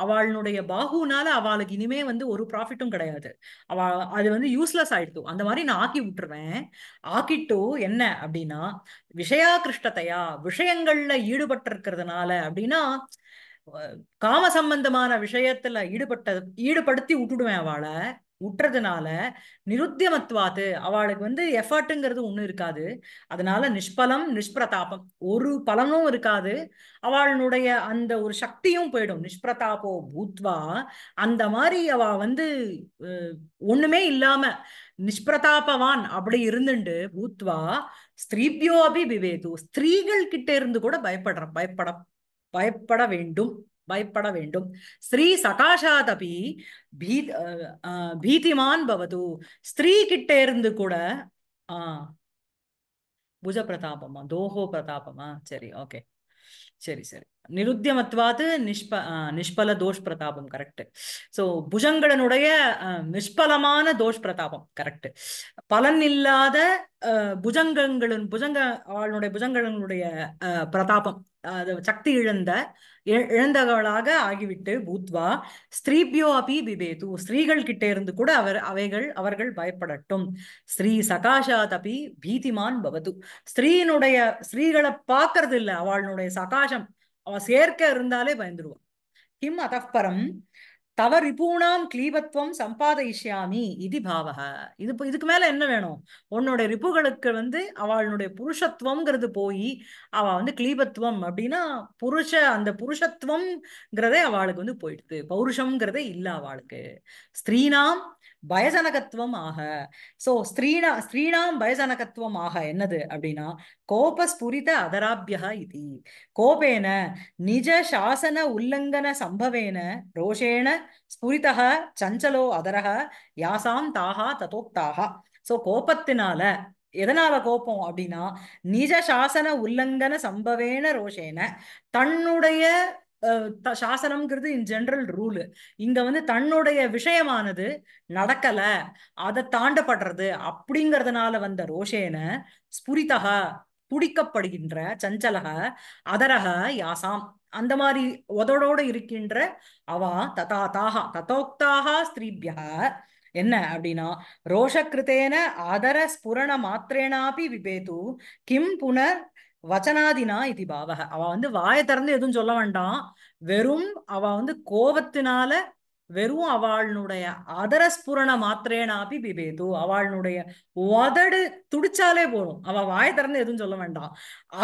அவளுடைய பாகுனால அவளுக்கு இனிமே வந்து ஒரு ப்ராஃபிட்டும் கிடையாது அவ அது வந்து யூஸ்லெஸ் ஆயிடுத்து அந்த மாதிரி நான் ஆக்கி விட்டுருவேன் ஆக்கிட்டு என்ன அப்படின்னா விஷயா கிருஷ்டத்தையா விஷயங்கள்ல ஈடுபட்டு இருக்கிறதுனால அப்படின்னா காம சம்பந்தமான விஷயத்துல ஈடுபட்ட ஈடுபடுத்தி விட்டுடுவேன் அவளை விட்டுறதுனால நிருத்தியமத்வாத்து அவளுக்கு வந்து எஃபர்ட்டுங்கிறது ஒன்றும் இருக்காது அதனால நிஷ்பலம் நிஷ்பிரதாபம் ஒரு பலனும் இருக்காது அவளுடைய அந்த ஒரு சக்தியும் போயிடும் நிஷ்பிரதாபோ பூத்வா அந்த மாதிரி அவ வந்து ஒண்ணுமே இல்லாம நிஷ்பிரதாபவான் அப்படி இருந்துட்டு பூத்வா ஸ்திரீபியோ அபி விவேது ஸ்திரீகள் கிட்ட இருந்து கூட பயப்படுற பயப்பட பயப்பட வேண்டும் பயப்பட வேண்டும் ஸ்ரீ சகாஷாதபி பீ பீதிமான் பவது ஸ்திரீ கிட்டே இருந்து கூட புஜ பிரதாபமா தோஹோ பிரதாபமா சரி ஓகே சரி சரி நிருத்தியமத்வாது நிஷ்ப நிஷ்பல தோஷ் பிரதாபம் கரெக்ட் ஸோ புஜங்களுடைய நிஷ்பலமான தோஷ் பிரதாபம் கரெக்ட் பலன் இல்லாத புஜங்கங்களின் புஜங்க ஆளுடைய புஜங்களுடைய பிரதாபம் அது சக்தி இழந்த இழந்தவளாக ஆகிவிட்டு பூத்வா ஸ்திரீபியோ அபி பிபேது ஸ்திரீகள் கிட்டே இருந்து கூட அவர் அவைகள் அவர்கள் பயப்படட்டும் ஸ்ரீ சகாஷாத் அபி பீதிமான் பவது ஸ்ரீனுடைய ஸ்ரீகளை பார்க்கறது இல்லை அவளுடைய சகாஷம் அவ சேர்க்க இருந்தாலே பயந்துருவான் கிம் அதப்பரம் தவ ரிபூனாம் கிளீபத்வம் சம்பாதயிஷ்யாமி இது பாவக இது இதுக்கு மேல என்ன வேணும் உன்னோட ரிப்புகளுக்கு வந்து அவளுடைய புருஷத்துவம்ங்கிறது போய் அவ வந்து கிளீபத்துவம் அப்படின்னா புருஷ அந்த புருஷத்துவம்ங்கிறதே அவளுக்கு வந்து போயிடுது பௌருஷம்ங்கிறதே இல்லை அவளுக்கு ஸ்திரீனாம் பயசனகத்துவம் ஆக சோ ஸ்ரீனா ஸ்ரீனாம் பயசனகத்துவம் ஆக என்னது அப்படின்னா கோபஸ்புரித அதராபியா இது கோபேன நிஜ சாசன உல்லங்கன சம்பவேன ரோஷேன ஸ்புரித சஞ்சலோ அதரக யாசாம் தாகா ததோக்தாக சோ கோபத்தினால எதனால கோபம் அப்படின்னா நிஜ சாசன உல்லங்கன சம்பவேன ரோஷேன தன்னுடைய சாசனம்ங்கிறது இன் ஜென்ரல் ரூலு இங்க வந்து தன்னுடைய விஷயமானது நடக்கல அதை தாண்டப்படுறது அப்படிங்கறதுனால வந்த ரோஷேன ஸ்புரிதக துடிக்கப்படுகின்ற சஞ்சலக அதரக யாசாம் அந்த மாதிரி உதடோடு இருக்கின்ற அவா ததா தாகா ததோக்தாக ஸ்திரீபிய என்ன அப்படின்னா ரோஷக்கிருத்தேன அதர ஸ்புரண மாத்திரேனாபி விபேது கிம் புனர் வச்சனாதினா இது பாவக அவ வந்து வாயை திறந்து எதுவும் சொல்ல வேண்டாம் வெறும் அவ வந்து கோபத்தினால வெறும் அவளுடைய அதரஸ்புரண மாத்திரேனாபி பிபேது அவளுடைய உதடு துடிச்சாலே போதும் அவ வாயை திறந்து எதுவும் சொல்ல வேண்டாம்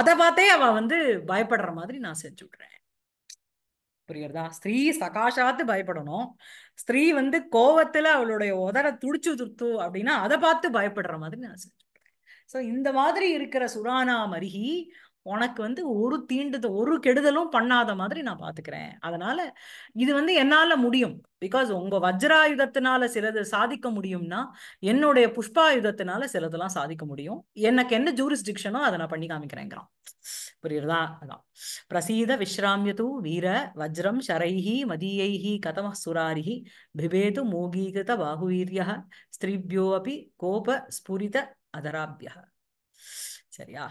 அதை பார்த்தே அவ வந்து பயப்படுற மாதிரி நான் செஞ்சு விடுறேன் புரியுறதா ஸ்திரீ சகாஷாத்து பயப்படணும் ஸ்திரீ வந்து கோவத்துல அவளுடைய உதட துடிச்சு துத்து அப்படின்னா அதை பார்த்து பயப்படுற மாதிரி நான் செஞ்சு ஸோ இந்த மாதிரி இருக்கிற சுரானா மருகி உனக்கு வந்து ஒரு தீண்டுத ஒரு கெடுதலும் பண்ணாத மாதிரி நான் பாத்துக்கிறேன் அதனால இது வந்து என்னால முடியும் பிகாஸ் உங்க வஜ்ராயுதத்தினால சிலது சாதிக்க முடியும்னா என்னுடைய புஷ்பாயுதத்தினால சிலதெல்லாம் சாதிக்க முடியும் எனக்கு என்ன ஜூரிஸ்டிக்ஷனோ அதை நான் பண்ணி காமிக்கிறேங்கிறான் புரியுறதா அதான் பிரசீத விஸ்ராமியது வீர வஜ்ரம் ஷரைஹி மதியைஹி கதம சுராரிஹி பிபேது மூகீகிருத பாகுவீரிய ஸ்திரீபியோ அப்படி கோப ஸ்புரித அதராபிய சரியா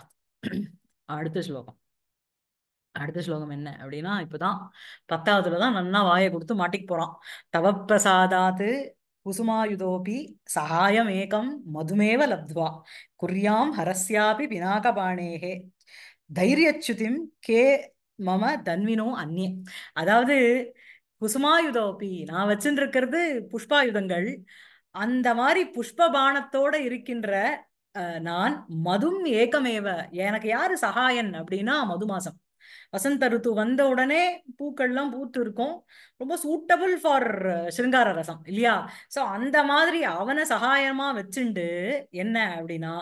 அடுத்த ஸ்லோகம் அடுத்த ஸ்லோகம் என்ன அப்படின்னா இப்பதான் பத்தாவதுலதான் நன்னா நல்லா வாயை கொடுத்து மாட்டிக்கு போறான் தவப்பிரசாதாத்து குசுமாயுதோபி சகாயம் ஏகம் மதுமேவ லப்துவா குறியாம் ஹரஸ்யாபி பினாகபாணேகே தைரியச்சுதிம் கே மம தன்வினோ அந்நிய அதாவது குசுமாயுதோபி நான் வச்சுருக்கிறது புஷ்பாயுதங்கள் அந்த மாதிரி புஷ்பபானத்தோட இருக்கின்ற நான் மதும் ஏக்கமேவ எனக்கு யாரு சகாயன் அப்படின்னா மது மாசம் வசந்த ருத்து வந்த உடனே பூக்கள்லாம் பூத்து இருக்கும் ரொம்ப சூட்டபுள் ஃபார் சிருங்கார ரசம் இல்லையா சோ அந்த மாதிரி அவனை சகாயமா வச்சுண்டு என்ன அப்படின்னா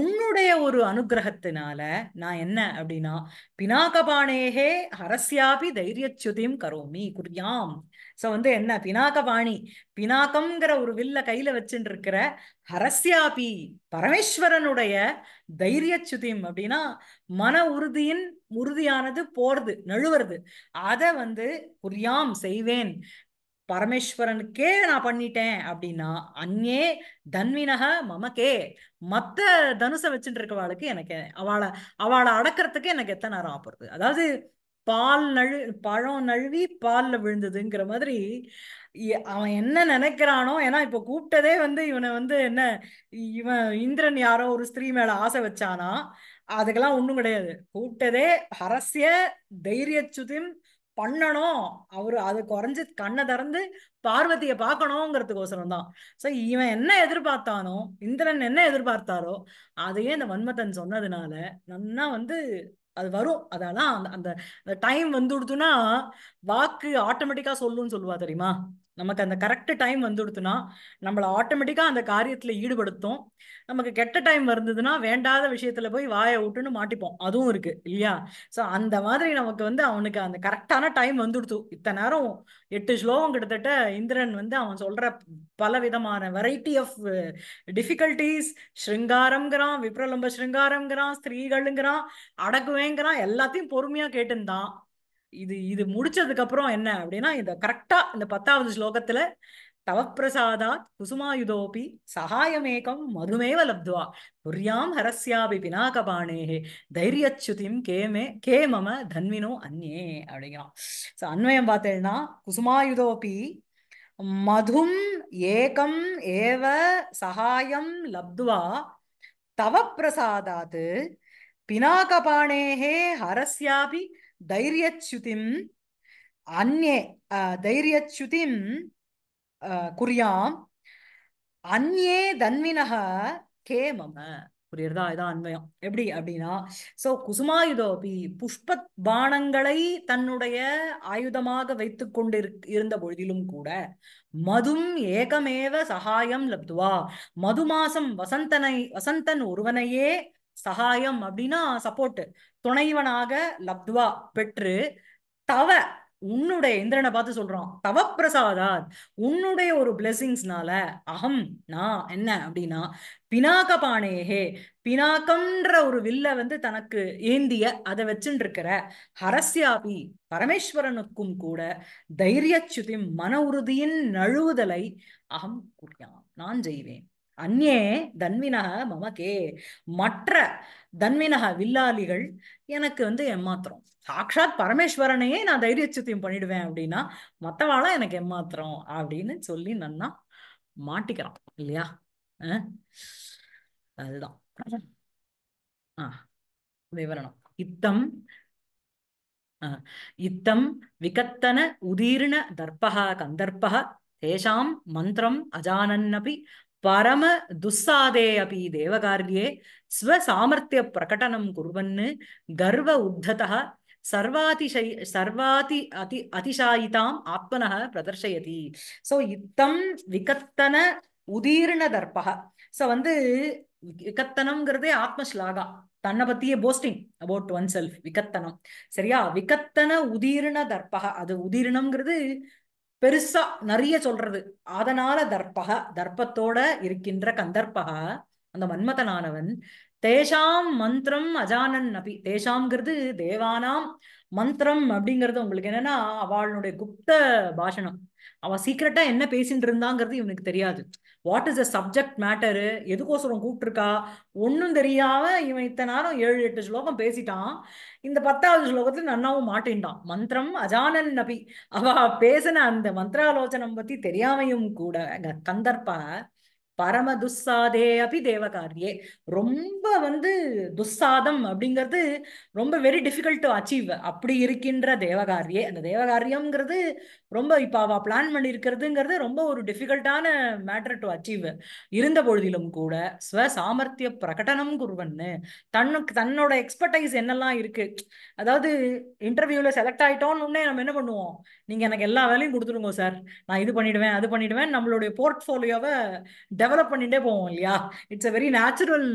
உன்னுடைய ஒரு அனுகிரகத்தினால நான் என்ன அப்படின்னா பினாகபாணேகே ஹரஸ்யாபி தைரியச்சுதியும் கரோமி குறியாம் சோ வந்து என்ன பினாகபாணி பினாக்கம்ங்கிற ஒரு வில்ல கையில வச்சுட்டு இருக்கிற ஹரஸ்யாபி பரமேஸ்வரனுடைய தைரியச்சுதியும் அப்படின்னா மன உறுதியின் உறுதியானது போறது நழுவுறது அதை வந்து குறியாம் செய்வேன் பரமேஸ்வரனுக்கே நான் பண்ணிட்டேன் அப்படின்னா அந்நே தன்வினக மமக்கே மத்த தனுசை வச்சுட்டு இருக்கவாளுக்கு எனக்கு அவளை அவளை அடக்கிறதுக்கு எனக்கு எத்தனை நேரம் ஆப்புறது அதாவது பால் நழு பழம் நழுவி பால்ல விழுந்ததுங்கிற மாதிரி அவன் என்ன நினைக்கிறானோ ஏன்னா இப்ப கூப்பிட்டதே வந்து இவனை வந்து என்ன இவன் இந்திரன் யாரோ ஒரு ஸ்திரீ மேல ஆசை வச்சானா அதுக்கெல்லாம் ஒண்ணும் கிடையாது கூப்பிட்டதே அரசிய தைரியச்சுதிம் பண்ணணும் அவர் அது குறைஞ்சு கண்ணை திறந்து பார்வதியை பார்க்கணுங்கிறதுக்கோசரம் தான் சோ இவன் என்ன எதிர்பார்த்தானோ இந்திரன் என்ன எதிர்பார்த்தாரோ அதையே இந்த வன்மத்தன் சொன்னதுனால நன்னா வந்து அது வரும் அதெல்லாம் அந்த அந்த டைம் வந்துடுதுன்னா வாக்கு ஆட்டோமேட்டிக்கா சொல்லுன்னு சொல்லுவா தெரியுமா நமக்கு அந்த கரெக்ட் டைம் வந்துடுத்துனா நம்மளை ஆட்டோமேட்டிக்காக அந்த காரியத்தில் ஈடுபடுத்தும் நமக்கு கெட்ட டைம் வருதுன்னா வேண்டாத விஷயத்துல போய் வாயை விட்டுன்னு மாட்டிப்போம் அதுவும் இருக்கு இல்லையா ஸோ அந்த மாதிரி நமக்கு வந்து அவனுக்கு அந்த கரெக்டான டைம் வந்துடுத்து இத்தனை நேரம் எட்டு ஸ்லோகம் கிட்டத்தட்ட இந்திரன் வந்து அவன் சொல்ற பல விதமான வெரைட்டி ஆஃப் டிஃபிகல்டிஸ் ஸ்ருங்காரங்கிறான் விப்ரலம்ப ஸ்ருங்காரங்கிறான் ஸ்திரீகளுங்கிறான் அடக்குவேங்கிறான் எல்லாத்தையும் பொறுமையா கேட்டுந்தான் இது இது முடிச்சதுக்கு அப்புறம் என்ன அப்படின்னா இந்த கரெக்டா இந்த பத்தாவது ஸ்லோகத்துல தவப்பிரசாதாத் குசுமாயுதோபி சகாயமேகம் மதுமேவ லப்துவா புரியாம் ஹரஸ்யாபி பினாகபாணேகே தைரியச்சுதிம் கேமே கே மம தன்வினோ அந்நே அப்படிங்கிறான் ஸோ அன்வயம் பார்த்தேன்னா குசுமாயுதோபி மதும் ஏகம் ஏவ சகாயம் லப்துவா தவப்பிரசாதாத்து பினாகபாணேகே ஹரஸ்யாபி தைரியச்சுதிம் அந்நே தைரியச்சுதிம் குறியாம் அந்நே தன்வினக கே மம புரியுறதா இதான் அன்வயம் எப்படி அப்படின்னா சோ குசுமாயுதோபி புஷ்ப பானங்களை தன்னுடைய ஆயுதமாக வைத்து கொண்டு இருந்த பொழுதிலும் கூட மதும் ஏகமேவ சகாயம் லப்துவா மதுமாசம் வசந்தனை வசந்தன் ஒருவனையே சகாயம் அப்படின்னா சப்போர்ட் துணைவனாக லப்துவா பெற்று தவ உன்னுடைய இந்திரனை பார்த்து சொல்றோம் தவ பிரசாதா உன்னுடைய ஒரு பிளெஸிங்ஸ்னால அகம் நான் என்ன அப்படின்னா பினாக்க பானேகே பினாக்கம்ன்ற ஒரு வில்ல வந்து தனக்கு ஏந்திய அதை வச்சுட்டு இருக்கிற ஹரஸ்யாபி பரமேஸ்வரனுக்கும் கூட தைரியச்சுதி மன உறுதியின் நழுவுதலை அகம் குறியான் நான் செய்வேன் அந்நே தன்வினக மமக்கே மற்ற தன்வினக வில்லாளிகள் எனக்கு வந்து எம்மாத்திரம் சாக்ஷாத் பரமேஸ்வரனையே நான் சுத்தியம் பண்ணிடுவேன் அப்படின்னா மற்றவாளாம் எனக்கு எம்மாத்திரம் அப்படின்னு சொல்லி நன்னா மாட்டிக்கிறான் இல்லையா அதுதான் விவரணம் இத்தம் இத்தம் விகத்தன உதீர்ண தர்பகா கந்தர்பகா தேஷாம் மந்திரம் அஜானன்னபி பரம துஸ்ஸாதே அபி தேவகாரியே ஸ்வசாமர்த்திய பிரகடனம் குர்வன் கர்வ உத்தத சர்வாதிசை சர்வாதி அதி அதிசாயிதாம் ஆத்மனக பிரதர்ஷயதி சோ இத்தம் விகத்தன உதீர்ண தர்பக சோ வந்து விகத்தனம்ங்கிறதே ஆத்மஸ்லாகா தன்னை பத்தியே போஸ்டிங் அபவுட் ஒன் செல்ஃப் விகத்தனம் சரியா விகத்தன உதீர்ண தர்பக அது உதீர்ணம்ங்கிறது பெருசா நிறைய சொல்றது அதனால தர்ப்பக தர்ப்பத்தோட இருக்கின்ற கந்தர்ப்பகா அந்த மன்மதனானவன் தேஷாம் மந்திரம் அஜானன் அபி தேஷாம்ங்கிறது தேவானாம் மந்திரம் அப்படிங்கிறது உங்களுக்கு என்னன்னா அவளுடைய குப்த பாஷணம் அவ சீக்கிரட்டா என்ன பேசிட்டு இருந்தாங்கிறது இவனுக்கு தெரியாது what is a subject matter எதுக்கோசரம் கூப்பிட்டுருக்கா ஒன்றும் தெரியாம இவன் இத்தனை நேரம் ஏழு எட்டு ஸ்லோகம் பேசிட்டான் இந்த பத்தாவது ஸ்லோகத்துல நன்னாவும் மாட்டின்டான் மந்திரம் அஜானன் நபி அவ பேசின அந்த மந்திராலோச்சனம் பத்தி தெரியாமையும் கூட கந்தர்ப்ப பரம துஸ்சாதே அப்படி தேவகாரியே ரொம்ப வந்து துஸ்சாதம் அப்படிங்கிறது ரொம்ப வெரி டிஃபிகல்ட் டு அச்சீவ் அப்படி இருக்கின்ற தேவகாரியே அந்த தேவகாரியம்ங்கிறது ரொம்ப இப்போ அவள் பிளான் பண்ணியிருக்கிறதுங்கிறது ரொம்ப ஒரு டிஃபிகல்ட்டான மேட்டர் டு அச்சீவ் இருந்த பொழுதிலும் கூட ஸ்வ சாமர்த்திய பிரகடனம் குருவன்னு தன்னுக்கு தன்னோட எக்ஸ்பர்டைஸ் என்னெல்லாம் இருக்கு அதாவது இன்டர்வியூவில் செலக்ட் ஆகிட்டோன்னு உடனே நம்ம என்ன பண்ணுவோம் நீங்கள் எனக்கு எல்லா வேலையும் கொடுத்துருங்க சார் நான் இது பண்ணிடுவேன் அது பண்ணிடுவேன் நம்மளுடைய போர்ட்ஃபோலியோவை டெவலப் பண்ணிட்டே போவோம் இல்லையா இட்ஸ் அ வெரி நேச்சுரல்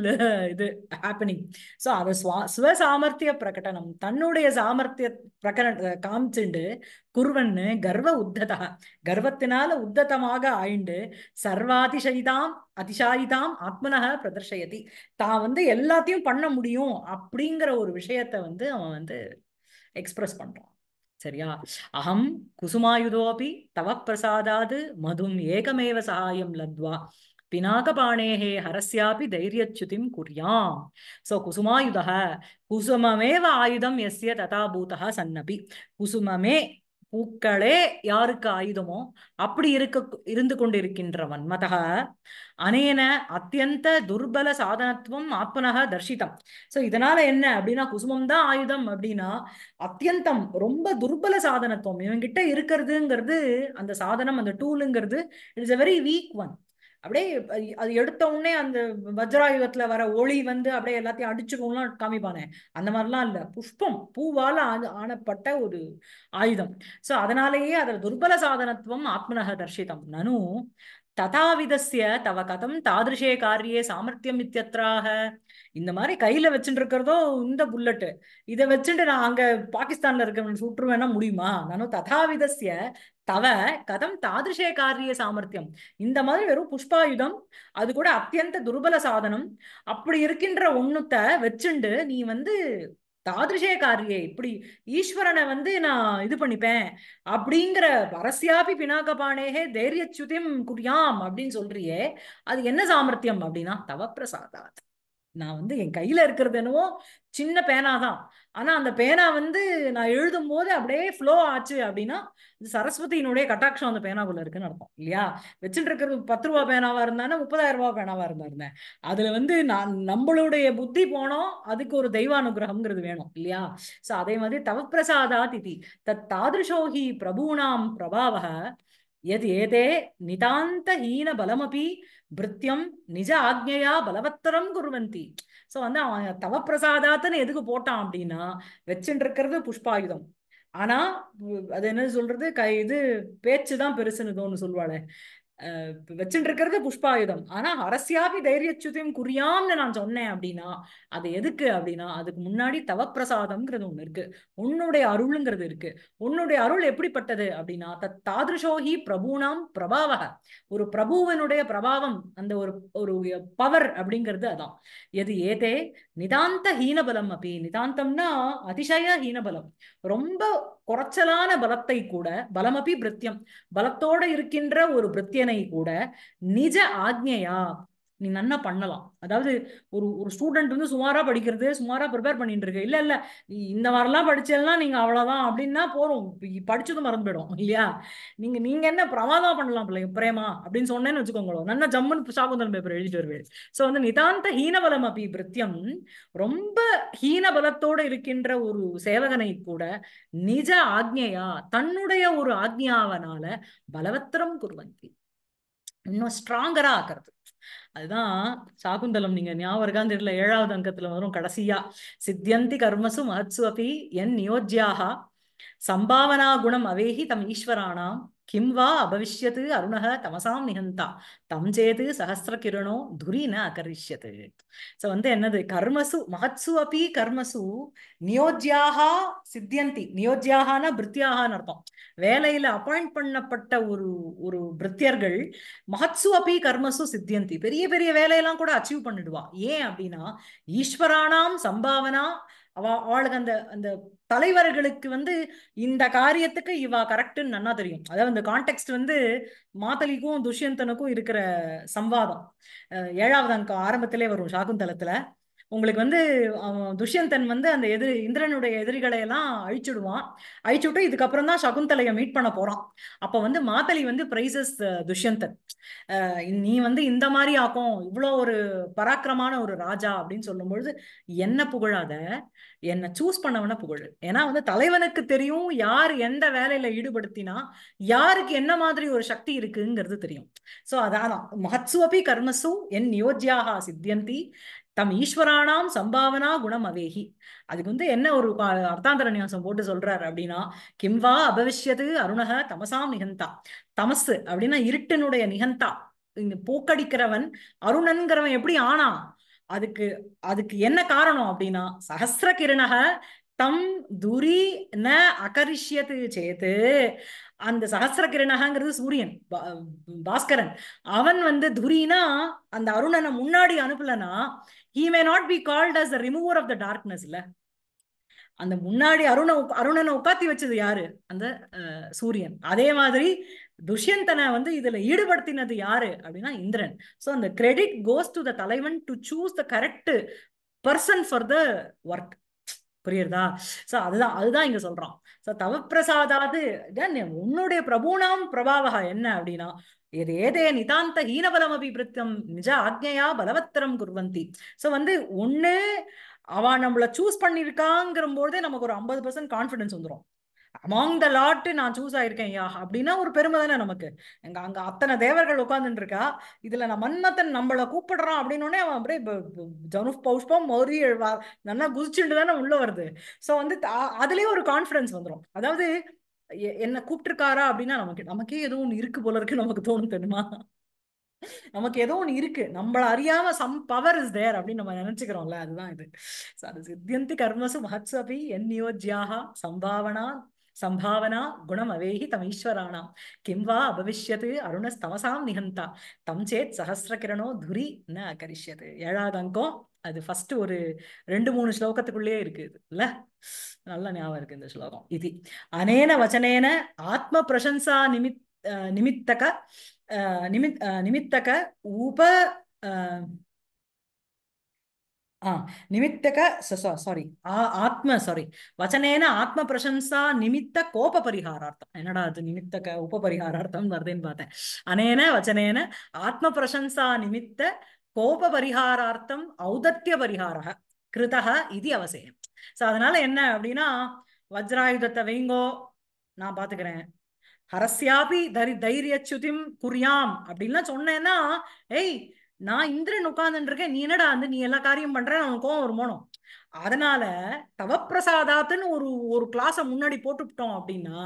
இது ஹாப்பனிங் ஸோ அதை சுவா சுவ சாமர்த்திய பிரகடனம் தன்னுடைய சாமர்த்திய பிரகட காமிச்சுண்டு குருவன்னு கர்வ உத்ததா கர்வத்தினால உத்ததமாக ஆயிண்டு சர்வாதிசயிதாம் அதிசாயிதாம் ஆத்மனக பிரதர்ஷயதி தான் வந்து எல்லாத்தையும் பண்ண முடியும் அப்படிங்கிற ஒரு விஷயத்த வந்து அவன் வந்து எக்ஸ்பிரஸ் பண்றான் சரியா அஹம் குசுமாயுதோபி தவ பிரசாதாது மதும் ஏகமேவ சகாயம் லத்வா பினாகபாணேகே ஹரஸ்யாபி தைரியச்சுதிம் குறியாம் சோ குசுமாயுதக குசுமமேவ ஆயுதம் எஸ்ய ததா சன்னபி குசுமமே பூக்களே யாருக்கு ஆயுதமோ அப்படி இருக்க இருந்து கொண்டிருக்கின்றவன் மத அனேன அத்தியந்த துர்பல சாதனத்துவம் ஆத்மனக தர்ஷிதம் சோ இதனால என்ன அப்படின்னா குசுமம் தான் ஆயுதம் அப்படின்னா அத்தியந்தம் ரொம்ப துர்பல சாதனத்துவம் இவங்கிட்ட இருக்கிறதுங்கிறது அந்த சாதனம் அந்த டூலுங்கிறது it's a very weak one அப்படியே அது எடுத்த உடனே அந்த வஜ்ராயுகத்துல வர ஒளி வந்து அப்படியே எல்லாத்தையும் அடிச்சுக்கோங்களாம் காமிப்பானே அந்த மாதிரிலாம் இல்ல புஷ்பம் பூவால ஆனப்பட்ட ஒரு ஆயுதம் சோ அதனாலேயே அதுல துர்பல சாதனத்துவம் ஆத்மனக தர்ஷிதம் நனு ததாவிதசிய தவ கதம் தாதிருஷே காரியே சாமர்த்தியம் இத்தியத்ராக இந்த மாதிரி கையில வச்சுட்டு இருக்கிறதோ இந்த புல்லட்டு இதை வச்சுட்டு நான் அங்க பாகிஸ்தான்ல இருக்க சுற்றுவேன்னா முடியுமா நானும் ததாவிதசிய தவ கதம் தாதிருஷே காரிய சாமர்த்தியம் இந்த மாதிரி வெறும் புஷ்பாயுதம் அது கூட அத்தியந்த துர்பல சாதனம் அப்படி இருக்கின்ற ஒண்ணுத்த வச்சுண்டு நீ வந்து தாதிருஷே காரியே இப்படி ஈஸ்வரனை வந்து நான் இது பண்ணிப்பேன் அப்படிங்கிற பரசியாபி பினாகபானேகே தைரியச்சுதிம் குறியாம் அப்படின்னு சொல்றியே அது என்ன சாமர்த்தியம் அப்படின்னா தவப்பிரசாதாத் நான் வந்து என் கையில இருக்கிறது என்னவோ சின்ன பேனா தான் ஆனா அந்த பேனா வந்து நான் எழுதும் போது அப்படியே ஃப்ளோ ஆச்சு அப்படின்னா சரஸ்வதியினுடைய கட்டாட்சம் அந்த பேனாக்குள்ள இருக்குன்னு அர்த்தம் இல்லையா வச்சுட்டு இருக்கிறது பத்து ரூபா பேனாவா இருந்தானே முப்பதாயிரம் ரூபா பேனாவா இருந்தா இருந்தேன் அதுல வந்து நான் நம்மளுடைய புத்தி போனோம் அதுக்கு ஒரு தெய்வானுகிரகம்ங்கிறது வேணும் இல்லையா சோ அதே மாதிரி தவப்பிரசாதா திதி தத் தாதிருஷோகி பிரபுனாம் பிரபாவ எது यद् एते அப்படி பிருத்தியம் நிஜ ஆக்ஞையா பலவத்தரம் குருவந்தி ஸோ வந்து அவன் தவப்பிரசாதாத்துன்னு எதுக்கு போட்டான் அப்படின்னா வச்சுட்டு இருக்கிறது புஷ்பாயுதம் ஆனா அது என்ன சொல்றது க இது பேச்சு தான் பெருசுன்னு தோணு சொல்லுவாளே வச்சுட்டு இருக்கிறது புஷ்பாயுதம் ஆனா அரசியாபி தைரியச்சுதையும் குறியாம்னு நான் சொன்னேன் அப்படின்னா அது எதுக்கு அப்படின்னா அதுக்கு முன்னாடி தவப்பிரசாதம்ங்கிறது ஒண்ணு இருக்கு உன்னுடைய அருள்ங்கிறது இருக்கு உன்னுடைய அருள் எப்படிப்பட்டது அப்படின்னா தத் தாதிருஷோகி பிரபுனாம் பிரபாவக ஒரு பிரபுவனுடைய பிரபாவம் அந்த ஒரு ஒரு பவர் அப்படிங்கிறது அதான் எது ஏதே நிதாந்த ஹீனபலம் அப்படி நிதாந்தம்னா அதிசய ஹீனபலம் ரொம்ப குறைச்சலான பலத்தை கூட பலமபி பிரத்தியம் பலத்தோட இருக்கின்ற ஒரு பிரத்தியனை கூட நிஜ ஆக்ஞையா நீ நன்னா பண்ணலாம் அதாவது ஒரு ஒரு ஸ்டூடெண்ட் வந்து சுமாரா படிக்கிறது சுமாரா ப்ரிப்பேர் பண்ணிட்டு இருக்கு இல்ல இல்ல இந்த மாதிரிலாம் படிச்சேன்னா நீங்க அவ்வளவுதான் அப்படின்னா போறோம் படிச்சதும் மறந்து போயிடும் இல்லையா நீங்க நீங்க என்ன பிரமாதம் பண்ணலாம் பிள்ளைங்க பிரேமா அப்படின்னு சொன்னேன்னு வச்சுக்கோங்களோ நல்லா ஜம்முன்னு சாகுந்தரம் பேப்பர் எழுதிட்டு வருவே சோ வந்து நிதாந்த ஹீனபலம் அப்படி பிரித்தியம் ரொம்ப ஹீனபலத்தோட இருக்கின்ற ஒரு சேவகனை கூட நிஜ ஆக்ஞையா தன்னுடைய ஒரு ஆக்ஞாவனால பலவத்திரம் குருவந்தி இன்னும் ஸ்ட்ராங்கரா ஆக்கிறது அதுதான் சாகுந்தலம் நீங்க ஞாபகம் தெரியல ஏழாவது அங்கத்துல வரும் கடைசியா சித்தியந்தி கர்மசு மகத்சு அப்படி என் நியோஜியாகா சம்பாவனா குணம் அவேகி தம் ஈஸ்வராணாம் கிம் வா அபவிஷ்யத்து அருணக தமசாம் நிகந்தா தம் சேது சஹசிர கிரணோ துரின அகரிஷ்யத்து ஸோ வந்து என்னது கர்மசு மகத்சு அப்பி கர்மசு நியோஜியாக சித்தியந்தி நியோஜ்யாகனா பிரித்தியாகான்னு அர்த்தம் வேலையில அப்பாயிண்ட் பண்ணப்பட்ட ஒரு ஒரு பிரித்தியர்கள் மகத்சு அப்பி கர்மசு சித்தியந்தி பெரிய பெரிய வேலையெல்லாம் கூட அச்சீவ் பண்ணிடுவா ஏன் அப்படின்னா ஈஸ்வரானாம் சம்பாவனா அவ அவளுக்கு அந்த அந்த தலைவர்களுக்கு வந்து இந்த காரியத்துக்கு இவா கரெக்டுன்னு நன்னா தெரியும் அதாவது இந்த கான்டெக்ட் வந்து மாத்தலிக்கும் துஷ்யந்தனுக்கும் இருக்கிற சம்வாதம் ஏழாவது அங்க ஆரம்பத்திலே வரும் சாகுந்தலத்துல உங்களுக்கு வந்து துஷ்யந்தன் வந்து அந்த எதிர் இந்திரனுடைய எதிரிகளை எல்லாம் அழிச்சுடுவான் விட்டு இதுக்கப்புறம் தான் சகுந்தலையை மீட் பண்ண போறான் அப்ப வந்து மாத்தலி வந்து பிரைசஸ் துஷ்யந்தன் நீ வந்து இந்த மாதிரி ஆக்கும் இவ்வளோ ஒரு பராக்கிரமான ஒரு ராஜா அப்படின்னு சொல்லும்பொழுது என்ன புகழாத என்னை சூஸ் பண்ணவன புகழ் ஏன்னா வந்து தலைவனுக்கு தெரியும் யார் எந்த வேலையில ஈடுபடுத்தினா யாருக்கு என்ன மாதிரி ஒரு சக்தி இருக்குங்கிறது தெரியும் ஸோ அதான் மகத்சுவபி கர்மசு என் நியோஜ்யாக சித்தியந்தி தம் ஈஸ்வரானாம் சம்பாவனா குணம் அவேகி அதுக்கு வந்து என்ன ஒரு அர்த்தாந்தர நியாசம் போட்டு சொல்றாரு அப்படின்னா கிம்வா அபவிஷ்யது அருணக தமசாம் நிகந்தா தமசு அப்படின்னா இருட்டினுடைய நிகந்தா இந்த போக்கடிக்கிறவன் அருணன்கிறவன் எப்படி ஆனா அதுக்கு அதுக்கு என்ன காரணம் அப்படின்னா சஹசிர கிருணக தம் துரி ந அகரிஷியது சேத்து அந்த சகசிர கிரணகாங்கிறது சூரியன் பாஸ்கரன் அவன் வந்து துரினா அந்த அருணனை முன்னாடி அனுப்பலனா he may not be called as remover of the darkness இல்ல அந்த முன்னாடி அருண அருணனை உட்காத்தி வச்சது யாரு அந்த சூரியன் அதே மாதிரி துஷ்யந்தனை வந்து இதுல ஈடுபடுத்தினது யாரு அப்படின்னா இந்திரன் சோ அந்த கிரெடிட் கோஸ் டு த தலைவன் to choose the correct person for the work புரியுறதா சோ அதுதான் அதுதான் இங்க சொல்றான் சோ தவப்பிரசாதாது உன்னுடைய பிரபூணாம் பிரபாவா என்ன அப்படின்னா ஏதே நிதாந்த ஹீனபலம் அபிபிரித்தம் நிஜ ஆக்ஞையா பலவத்தரம் குர்வந்தி சோ வந்து ஒண்ணு அவ நம்மள சூஸ் பண்ணிருக்காங்கிற போதே நமக்கு ஒரு ஐம்பது பர்சன்ட் கான்பிடன்ஸ் வந்துடும் அமாங் த லாட்டு நான் சூஸ் ஆயிருக்கேன் ஐயா அப்படின்னா ஒரு பெருமை தானே நமக்கு எங்க அங்க அத்தனை தேவர்கள் உட்காந்துட்டு இருக்கா இதுல நான் மன்மத்தன் நம்மளை கூப்பிடுறான் அப்படின்னு அவன் அப்படியே ஜனு பௌஷ்பம் மௌரி நல்லா குதிச்சுட்டு தானே உள்ள வருது ஸோ வந்து அதுலயே ஒரு கான்ஃபிடன்ஸ் வந்துடும் அதாவது என்ன கூப்பிட்டுருக்காரா அப்படின்னா நமக்கு நமக்கே ஏதோ ஒன்று இருக்கு போல இருக்கு நமக்கு தோணும் தெரியுமா நமக்கு ஏதோ ஒன்று இருக்கு நம்மள அறியாம சம் பவர் இஸ் தேர் அப்படின்னு நம்ம நினைச்சுக்கிறோம்ல அதுதான் இது சித்தியந்தி கர்மசு மகத்சபி என் நியோஜ்யாகா சம்பாவனா சம்பாவனா குணம் அவேஹி தம் கிம் வா அபவிஷ்யத்து அருணஸ்தமசாம் நிகந்தா தம் சேத் சஹசிரகிரணோ துரி ந அகரிஷியது ஏழாவது அங்கம் அது ஃபர்ஸ்ட் ஒரு ரெண்டு மூணு ஸ்லோகத்துக்குள்ளேயே இருக்குது இல்ல நல்ல ஞாபகம் இருக்கு இந்த ஸ்லோகம் இது அனேன வச்சனேன ஆத்ம பிரசன்சா நிமித் நிமித்தக நிமித் நிமித்தக உப ನಿಮಿತ್ತಕ ಸಾರಿ ಆ ಆತ್ಮ ಸಾರಿ ವಚನೇನ ಆತ್ಮ ಪ್ರಶಂಸಾ ನಿಮಿತ್ತ ಕೋಪ ಪರಿಹಾರಾರ್ಥ என்னடா அது ನಿಮಿತ್ತಕ ಉಪ ಪರಿಹಾರಾರ್ಥ ಬರ್ದೇನ್ ಬಾತೆ ಅನೇನ ವಚನೇನ ಆತ್ಮ ಪ್ರಶಂಸಾ ನಿಮಿತ್ತ கோப பரிகாரார்த்தம் ஔதத்திய பரிகாரக கிருதக இது அவசியம் சோ அதனால என்ன அப்படின்னா வஜ்ராயுதத்தை வைங்கோ நான் பாத்துக்கிறேன் ஹரஸ்யாபி தரி தைரியச்சுதிம் குறியாம் அப்படின்னு சொன்னேன்னா ஏய் நான் இந்திரன் உட்கார்ந்துட்டு இருக்கேன் நீ என்னடா வந்து நீ எல்லா காரியம் பண்ற அவனுக்கு கோவம் வருமானம் அதனால தவப்பிரசாதாத்துன்னு ஒரு ஒரு கிளாஸ முன்னாடி போட்டுவிட்டோம் அப்படின்னா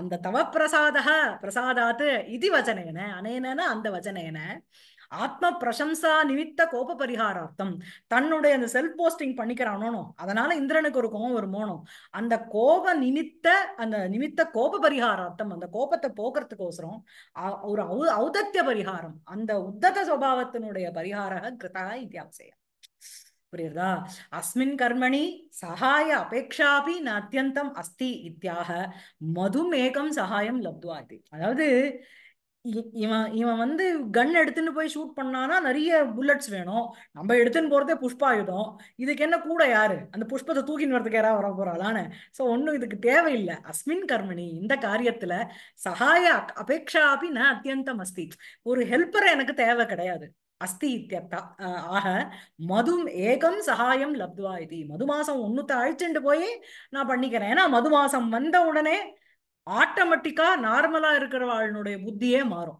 அந்த தவப்பிரசாதக பிரசாதாத்து இது வச்சனையன அனேனன அந்த வச்சனையன ஆத்ம பிரசம்சா நிமித்த கோப பரிகாரார்த்தம் தன்னுடைய அந்த செல்ஃப் போஸ்டிங் பண்ணிக்கிறானோ அதனால இந்திரனுக்கு ஒரு கோபம் ஒரு மோனம் அந்த கோப நிமித்த அந்த நிமித்த கோப பரிகாரார்த்தம் அந்த கோபத்தை போக்குறதுக்கோசரம் ஒரு ஔ ஔதத்திய பரிகாரம் அந்த உத்தத சுவாவத்தினுடைய பரிகாரக கிருதா இத்தியாசயம் புரியுதா அஸ்மின் கர்மணி சகாய அபேக்ஷாபி ந அத்தியந்தம் அஸ்தி இத்தியாக மதுமேகம் சகாயம் லப்துவா இது அதாவது இவன் இவன் வந்து கன் எடுத்துன்னு போய் ஷூட் பண்ணானா நிறைய புல்லட்ஸ் வேணும் நம்ம எடுத்துன்னு போறதே புஷ்பாயுதம் இதுக்கு என்ன கூட யாரு அந்த புஷ்பத்தை தூக்கின்னு வரதுக்கு யாராவது வர போறாளான்னு ஸோ ஒன்றும் இதுக்கு தேவையில்லை அஸ்மின் கர்மணி இந்த காரியத்துல சகாய அபேக்ஷாபி நான் அத்தியந்தம் அஸ்தி ஒரு ஹெல்ப்பர் எனக்கு தேவை கிடையாது அஸ்தி ஆக மதும் ஏகம் சகாயம் லப்துவா இது மது மாசம் ஒன்னுத்த அழிச்சுட்டு போய் நான் பண்ணிக்கிறேன் ஏன்னா மது மாசம் வந்த உடனே ஆட்டோமேட்டிக்கா நார்மலா இருக்கிறவாளுடைய புத்தியே மாறும்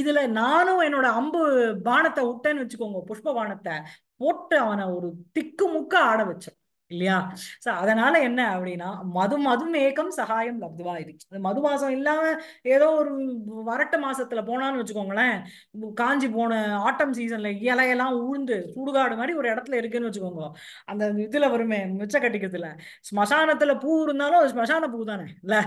இதுல நானும் என்னோட அம்பு பானத்தை விட்டேன்னு வச்சுக்கோங்க புஷ்ப பானத்தை போட்டு அவனை ஒரு திக்கு முக்க ஆட வச்சோம் இல்லையா சோ அதனால என்ன அப்படின்னா மது மதும் ஏக்கம் சகாயம் லப்துவா இது மது மாசம் இல்லாம ஏதோ ஒரு வரட்டு மாசத்துல போனான்னு வச்சுக்கோங்களேன் காஞ்சி போன ஆட்டம் சீசன்ல இலையெல்லாம் உழுந்து சுடுகாடு மாதிரி ஒரு இடத்துல இருக்குன்னு வச்சுக்கோங்க அந்த இதுல வருமே மிச்ச கட்டிக்கிறதுல ஸ்மசானத்துல பூ இருந்தாலும் அது ஸ்மசான பூ தானே இல்ல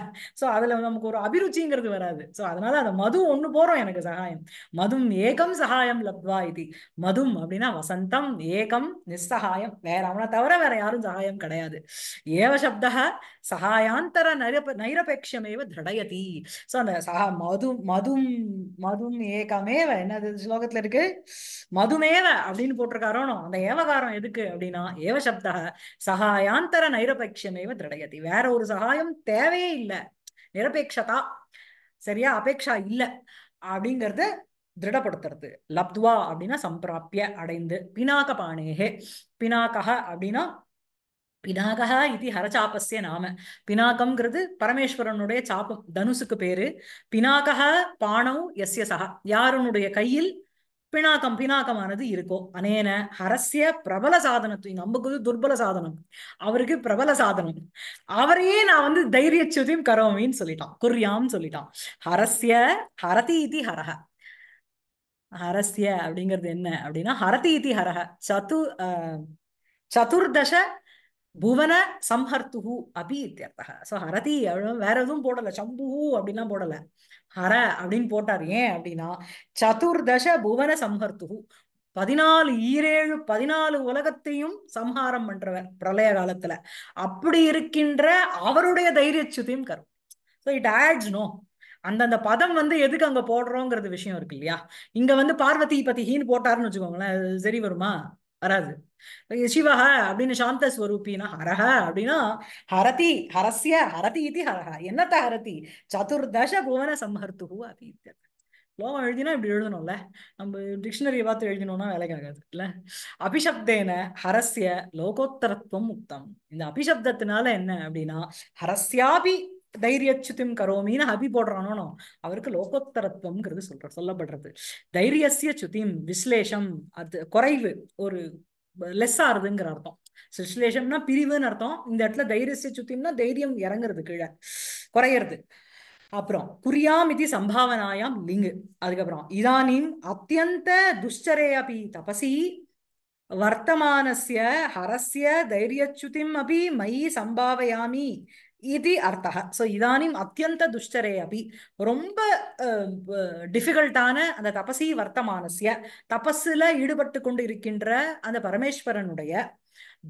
சோ அதுல நமக்கு ஒரு அபிருச்சிங்கிறது வராது சோ அதனால அந்த மது ஒண்ணு போறோம் எனக்கு சகாயம் மதும் ஏகம் சகாயம் லப்துவா இது மதும் அப்படின்னா வசந்தம் ஏகம் நிஸ்ஸகாயம் வேற அவனை தவிர வேற யாரும் சகாயம் கிடையாது ஏவ சப்தா சகாயாந்தர நைரப நைரபேட்சமேவ திருடயதி ஸோ அந்த சகா மது மதும் மதும் ஏகமேவ என்னது ஸ்லோகத்துல இருக்கு மதுமேவ அப்படின்னு போட்டிருக்காரோனோ அந்த ஏவகாரம் எதுக்கு அப்படின்னா ஏவ சப்தா சகாயாந்தர நைரபேட்சமேவ திருடயதி வேற ஒரு சகாயம் தேவையே இல்லை நிரபேட்சதா சரியா அபேட்சா இல்லை அப்படிங்கிறது திருடப்படுத்துறது லப்துவா அப்படின்னா சம்பிராப்பிய அடைந்து பினாக பானேகே பினாக்கா அப்படின்னா பினாகா இது ஹரச்சாப்பஸ்ய நாம பினாகம்ங்கிறது பரமேஸ்வரனுடைய சாப்பு தனுசுக்கு பேரு பினாகா பாணவ் எஸ்ய சகா யாருனுடைய கையில் பினாக்கம் பினாக்கமானது இருக்கோ அனேன ஹரஸ்ய பிரபல சாதனத்து நமக்கு துர்பல சாதனம் அவருக்கு பிரபல சாதனம் அவரையே நான் வந்து தைரியச்சுதியும் கரோமின்னு சொல்லிட்டான் குர்யாம்னு சொல்லிட்டான் ஹரஸ்ய ஹரதி இதி ஹரஹ ஹரஸ்ய அப்படிங்கிறது என்ன அப்படின்னா ஹரதி இதி ஹரஹ சத்து சதுர்தச புவன சம்ஹர்த்துஹு அபி இத்தியர்த்தக ஸோ ஹரதி அப்படின்னு வேற எதுவும் போடல சம்புஹு அப்படின்லாம் போடல ஹர அப்படின்னு போட்டார் ஏன் அப்படின்னா சதுர்தச புவன சம்ஹர்த்துஹு பதினாலு ஈரேழு பதினாலு உலகத்தையும் சம்ஹாரம் பண்றவர் பிரளய காலத்துல அப்படி இருக்கின்ற அவருடைய தைரியச்சுதையும் கரும் ஸோ இட் ஆட்ஸ் நோ அந்தந்த பதம் வந்து எதுக்கு அங்க போடுறோங்கிறது விஷயம் இருக்கு இல்லையா இங்க வந்து பார்வதி ஹீன் போட்டாருன்னு வச்சுக்கோங்களேன் சரி வருமா வராது சிவஹ அப்படின்னு சாந்த ஸ்வரூபினா ஹரஹ அப்படின்னா ஹரதி ஹரஸ்ய ஹரதி இது ஹரஹ என்னத்த ஹரதி சதுர்தச புவன சம்ஹர்த்து அப்படி ஸ்லோகம் எழுதினா இப்படி எழுதணும்ல நம்ம டிக்ஷனரியை பார்த்து எழுதினோம்னா வேலைக்கு ஆகாது இல்ல அபிசப்தேன ஹரஸ்ய லோகோத்தரத்துவம் முக்தம் இந்த அபிசப்தத்தினால என்ன அப்படின்னா ஹரஸ்யாபி தைரியச்சுத்தும் கரோமின்னு ஹபி போடுறானோ அவருக்கு லோகோத்தரத்துவம்ங்கிறது சொல்ற சொல்லப்படுறது தைரியசிய சுத்திம் விஸ்லேஷம் அது குறைவு ஒரு லெஸ் ஆறுதுங்கிற அர்த்தம் சிலேஷம்னா பிரிவுன்னு அர்த்தம் இந்த இடத்துல தைரியத்தை சுத்தியம்னா தைரியம் இறங்குறது கீழே குறையிறது அப்புறம் குறியாம் இது சம்பாவனாயாம் லிங்கு அதுக்கப்புறம் இதானீம் அத்தியந்த துஷ்டரே அப்படி தபசி வர்த்தமானசிய ஹரஸ்ய தைரியச்சுதிம் அப்படி மயி சம்பாவையாமி இது அர்த்தம் ஸோ இதானிம் அத்தியந்த துஷ்டரே அப்படி ரொம்ப டிஃபிகல்ட்டான அந்த தபசி வர்த்தமானசிய தபஸில் ஈடுபட்டு கொண்டு இருக்கின்ற அந்த பரமேஸ்வரனுடைய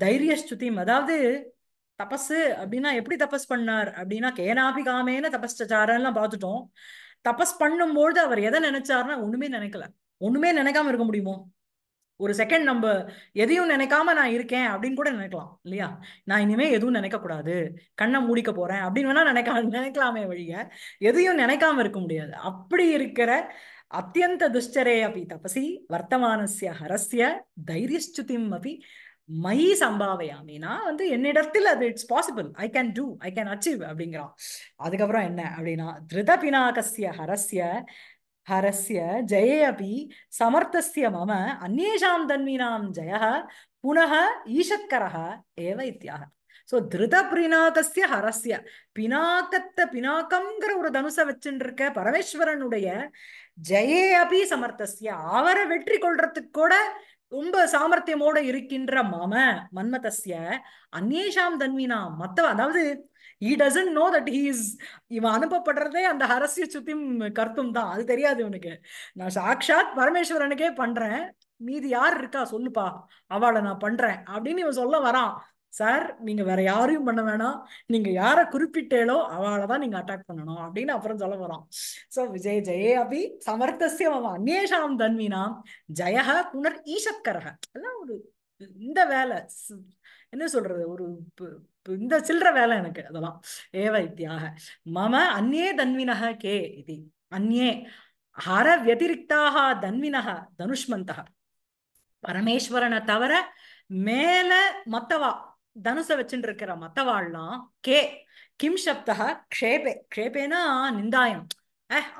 தைரியஸ்துதியும் அதாவது தபஸ் அப்படின்னா எப்படி தபஸ் பண்ணார் அப்படின்னா கேனாபி காமேன தபஸ்டாரன்லாம் பார்த்துட்டோம் தபஸ் பண்ணும்பொழுது அவர் எதை நினைச்சாருன்னா ஒண்ணுமே நினைக்கல ஒண்ணுமே நினைக்காம இருக்க முடியுமோ ஒரு செகண்ட் நம்ம எதையும் நினைக்காம நான் இருக்கேன் அப்படின்னு கூட நினைக்கலாம் இல்லையா நான் இனிமே எதுவும் நினைக்க கூடாது கண்ணை மூடிக்க போறேன் அப்படின்னு வேணா நினைக்க நினைக்கலாமே வழிய எதையும் நினைக்காம இருக்க முடியாது அப்படி இருக்கிற அத்தியந்த துஷ்டரே அப்படி தபசி வர்த்தமானசிய ஹரஸ்ய தைரியஸ்துதிம் அப்படி மை சம்பாவையாமி நான் வந்து என்னிடத்தில் அது it's possible I can do I can achieve அப்படிங்கிறான் அதுக்கப்புறம் என்ன அப்படின்னா திருத பினாகசிய ஹரஸ்ய ஹரஸ்ய ஜெயே அபி சமர்த்தசிய மம அந்நேஷாம் தன்வினாம் ஜய புனக ஈஷக்கரக ஏவ இத்தியாக ஸோ திருத பிரிநாகஸ்ய ஹரஸ்ய பினாக்கத்தை பினாக்கம்ங்கிற ஒரு தனுச வச்சுட்டு இருக்க பரமேஸ்வரனுடைய ஜெயே அபி சமர்த்தசிய அவரை வெற்றி கொள்றதுக்கு கூட ரொம்ப சாமர்த்தியமோட இருக்கின்ற மம மன்மதஸ்ய அந்நேஷாம் தன்வினாம் மத்தவ அதாவது he doesn't know that he's இவன் அனுப்பப்படுறதே அந்த அரசிய சுத்தியும் கருத்தும் தான் அது தெரியாது இவனுக்கு நான் சாக்ஷாத் பரமேஸ்வரனுக்கே பண்றேன் மீதி யார் இருக்கா சொல்லுப்பா அவளை நான் பண்றேன் அப்படின்னு இவன் சொல்ல வரான் சார் நீங்க வேற யாரையும் பண்ண வேணாம் நீங்க யார குறிப்பிட்டேளோ அவளை தான் நீங்க அட்டாக் பண்ணணும் அப்படின்னு அப்புறம் சொல்ல வரோம் சோ விஜய் ஜெயே அபி சமர்த்தசிய அந்நேஷாம் தன்வினா ஜெயக புனர் ஈஷக்கரக எல்லாம் ஒரு இந்த வேலை என்ன சொல்றது ஒரு இந்த சில்லற வேலை எனக்கு அதெல்லாம் ஏவ இத்தியாக மம அந்நே தன்வினக கே இது அந்நே ஹர வதிரிக்தாக தன்வினக தனுஷ்மந்தக பரமேஸ்வரனை தவிர மேல மத்தவா தனுச வச்சுட்டு இருக்கிற மத்தவாள்லாம் கே கிம் சப்தா க்ஷேபே க்ஷேபேனா நிந்தாயம்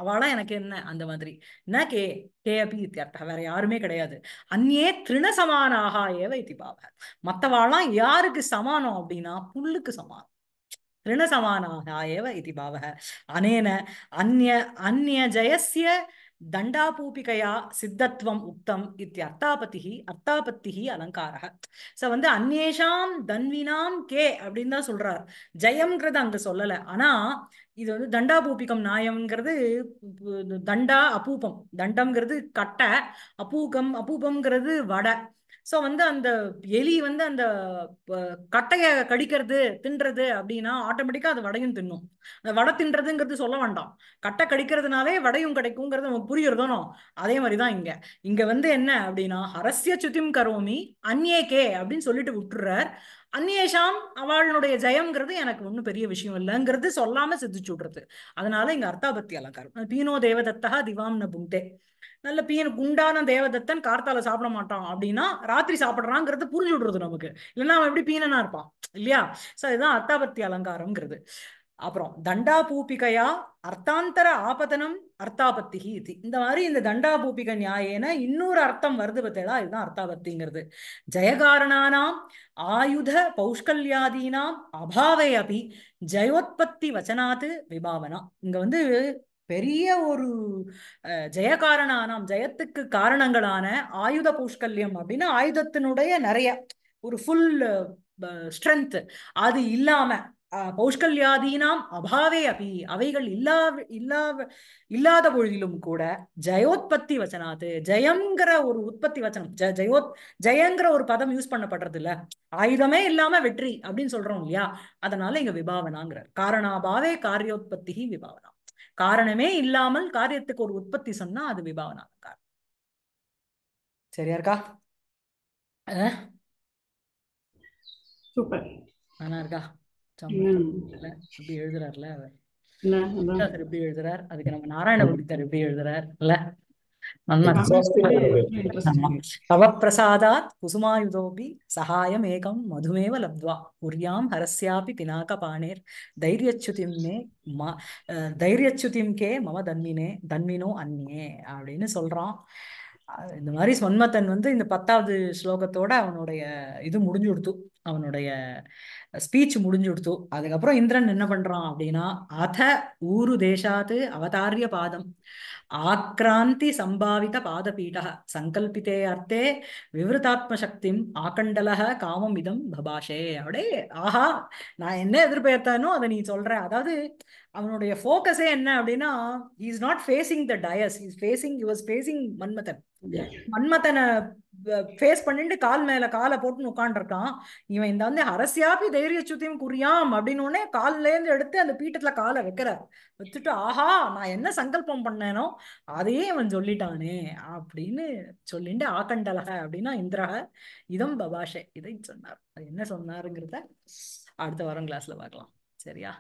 அவளாம் எனக்கு என்ன அந்த மாதிரி ந கே கே அப்பி வேற யாருமே கிடையாது அந்நே திருணசமானாக ஏவ இத்தி பாவ மற்றவாளாம் யாருக்கு சமானம் அப்படின்னா புல்லுக்கு சமானம் திருணசமானாக ஏவ இதி பாவ அனேன அந்நிய அந்நிய தண்டா தண்டாபூபிகையா சித்தத்வம் உக்தம் இத்தி அர்த்தாபத்திகி அர்த்தாபத்திகி அலங்கார சோ வந்து அந்நேஷாம் தன்வினாம் கே அப்படின்னு தான் சொல்றார் ஜெயம்ங்கிறது அங்க சொல்லல ஆனா இது வந்து பூபிக்கம் நாயம்ங்கிறது தண்டா அபூபம் தண்டம்ங்கிறது கட்டை அபூகம் அபூபம்ங்கிறது வடை ஸோ வந்து அந்த எலி வந்து அந்த கட்டையை கடிக்கிறது தின்றது அப்படின்னா ஆட்டோமேட்டிக்காக அது வடையும் தின்னும் அந்த வடை தின்றதுங்கிறது சொல்ல வேண்டாம் கட்டை கடிக்கிறதுனாலே வடையும் கிடைக்குங்கிறது நம்ம புரியறதோனோ அதே மாதிரி தான் இங்கே இங்கே வந்து என்ன அப்படின்னா அரசிய சுத்திம் கரோமி கே அப்படின்னு சொல்லிட்டு விட்டுறார் அந்நேஷாம் அவளுடைய ஜெயம்ங்கிறது எனக்கு ஒன்றும் பெரிய விஷயம் இல்லைங்கிறது சொல்லாம சிந்திச்சு விடுறது அதனால இங்க அர்த்தாபத்தி அலங்காரம் பீனோ தேவதத்தா திவாம்ன புங்கே நல்ல பீயன் குண்டான தேவதத்தன் கார்த்தால சாப்பிட மாட்டான் அப்படின்னா ராத்திரி சாப்பிட்றாங்கிறது புரிஞ்சு விடுறது நமக்கு இல்லைன்னா அவன் எப்படி பீனனா இருப்பான் இல்லையா சோ இதுதான் அர்த்தாபத்தி அலங்காரம்ங்கிறது அப்புறம் தண்டா பூபிகையா அர்த்தாந்தர ஆபதனம் அர்த்தாபத்தி இது இந்த மாதிரி இந்த தண்டா பூபிக நியாயன இன்னொரு அர்த்தம் வருது பார்த்தீங்களா இதுதான் அர்த்தாபத்திங்கிறது ஜெயகாரணானாம் ஆயுத பௌஷ்கல்யாதீனாம் அபாவை அபி ஜயோத்பத்தி வச்சனாத்து விபாவனா இங்க வந்து பெரிய ஒரு ஜெயகாரணானாம் ஜெயத்துக்கு காரணங்களான ஆயுத பூஷ்கல்யம் அப்படின்னா ஆயுதத்தினுடைய நிறைய ஒரு ஃபுல் ஸ்ட்ரென்த் அது இல்லாம பௌஷ்கல்யாதீனாம் அபாவே அபி அவைகள் இல்லா இல்லா இல்லாத பொழுதிலும் கூட ஜயோத்பத்தி வச்சனாது ஜெயங்கிற ஒரு உற்பத்தி வச்சனம் ஜ ஜயோத் ஜெயங்கிற ஒரு பதம் யூஸ் பண்ணப்படுறது இல்ல ஆயுதமே இல்லாம வெற்றி அப்படின்னு சொல்றோம் இல்லையா அதனால இங்க விபாவனாங்கிறார் காரணாபாவே காரியோத்பத்தி விபாவனா காரணமே இல்லாமல் காரியத்துக்கு ஒரு உற்பத்தி சொன்னா அது விபாவனான காரணம் சரியா இருக்கா சூப்பர் நல்லா இருக்கா எழுதுறாருல அவர் எழுதுறார் அதுக்கு நம்ம நாராயண எப்படி எழுதுறார் இல்ல தவ பிரசாதாத் குசுமாயுதோபி சகாயம் ஏகம் மதுமேவ லப்வா உரியாம் ஹரஸ்யாபி பினாக பாணேர் தைரியச்சுதிம் மே ம தைரியச்சுதிம் கே மம தன்மினே தன்மினோ அந்நியே அப்படின்னு சொல்றான் இந்த மாதிரி சொன்மத்தன் வந்து இந்த பத்தாவது ஸ்லோகத்தோட அவனுடைய இது முடிஞ்சு கொடுத்து அவனுடைய ஸ்பீச் முடிஞ்சு கொடுத்து அதுக்கப்புறம் இந்திரன் என்ன பண்றான் அப்படின்னா அத ஊரு தேசாத்து அவதாரிய பாதம் ஆக்ராந்தி சம்பாவித பாதபீட சங்கல்பித்தே அர்த்தே விவருதாத்ம சக்தி ஆகண்டலக காமம் இதம் பபாஷே அப்படியே ஆஹா நான் என்ன எதிர்பார்த்தானோ அதை நீ சொல்ற அதாவது அவனுடைய ஃபோக்கஸே என்ன அப்படின்னா is not facing the dais is facing you was facing Manmadhan மன்மதனை ஃபேஸ் பண்ணிட்டு கால் மேல காலை போட்டு உட்காண்டிருக்கான் இவன் இந்த வந்து அரசியாப்பி தைரிய சுத்தியும் குறியாம் அப்படின்னு உடனே கால்ல இருந்து எடுத்து அந்த பீட்டத்துல காலை வைக்கிறார் வச்சுட்டு ஆஹா நான் என்ன சங்கல்பம் பண்ணேனோ அதையே இவன் சொல்லிட்டானே அப்படின்னு சொல்லிட்டு ஆக்கண்டலக அப்படின்னா இந்திரக இதம் பபாஷே இதை சொன்னார் அது என்ன சொன்னாருங்கிறத அடுத்த வாரம் கிளாஸ்ல பார்க்கலாம் சரியா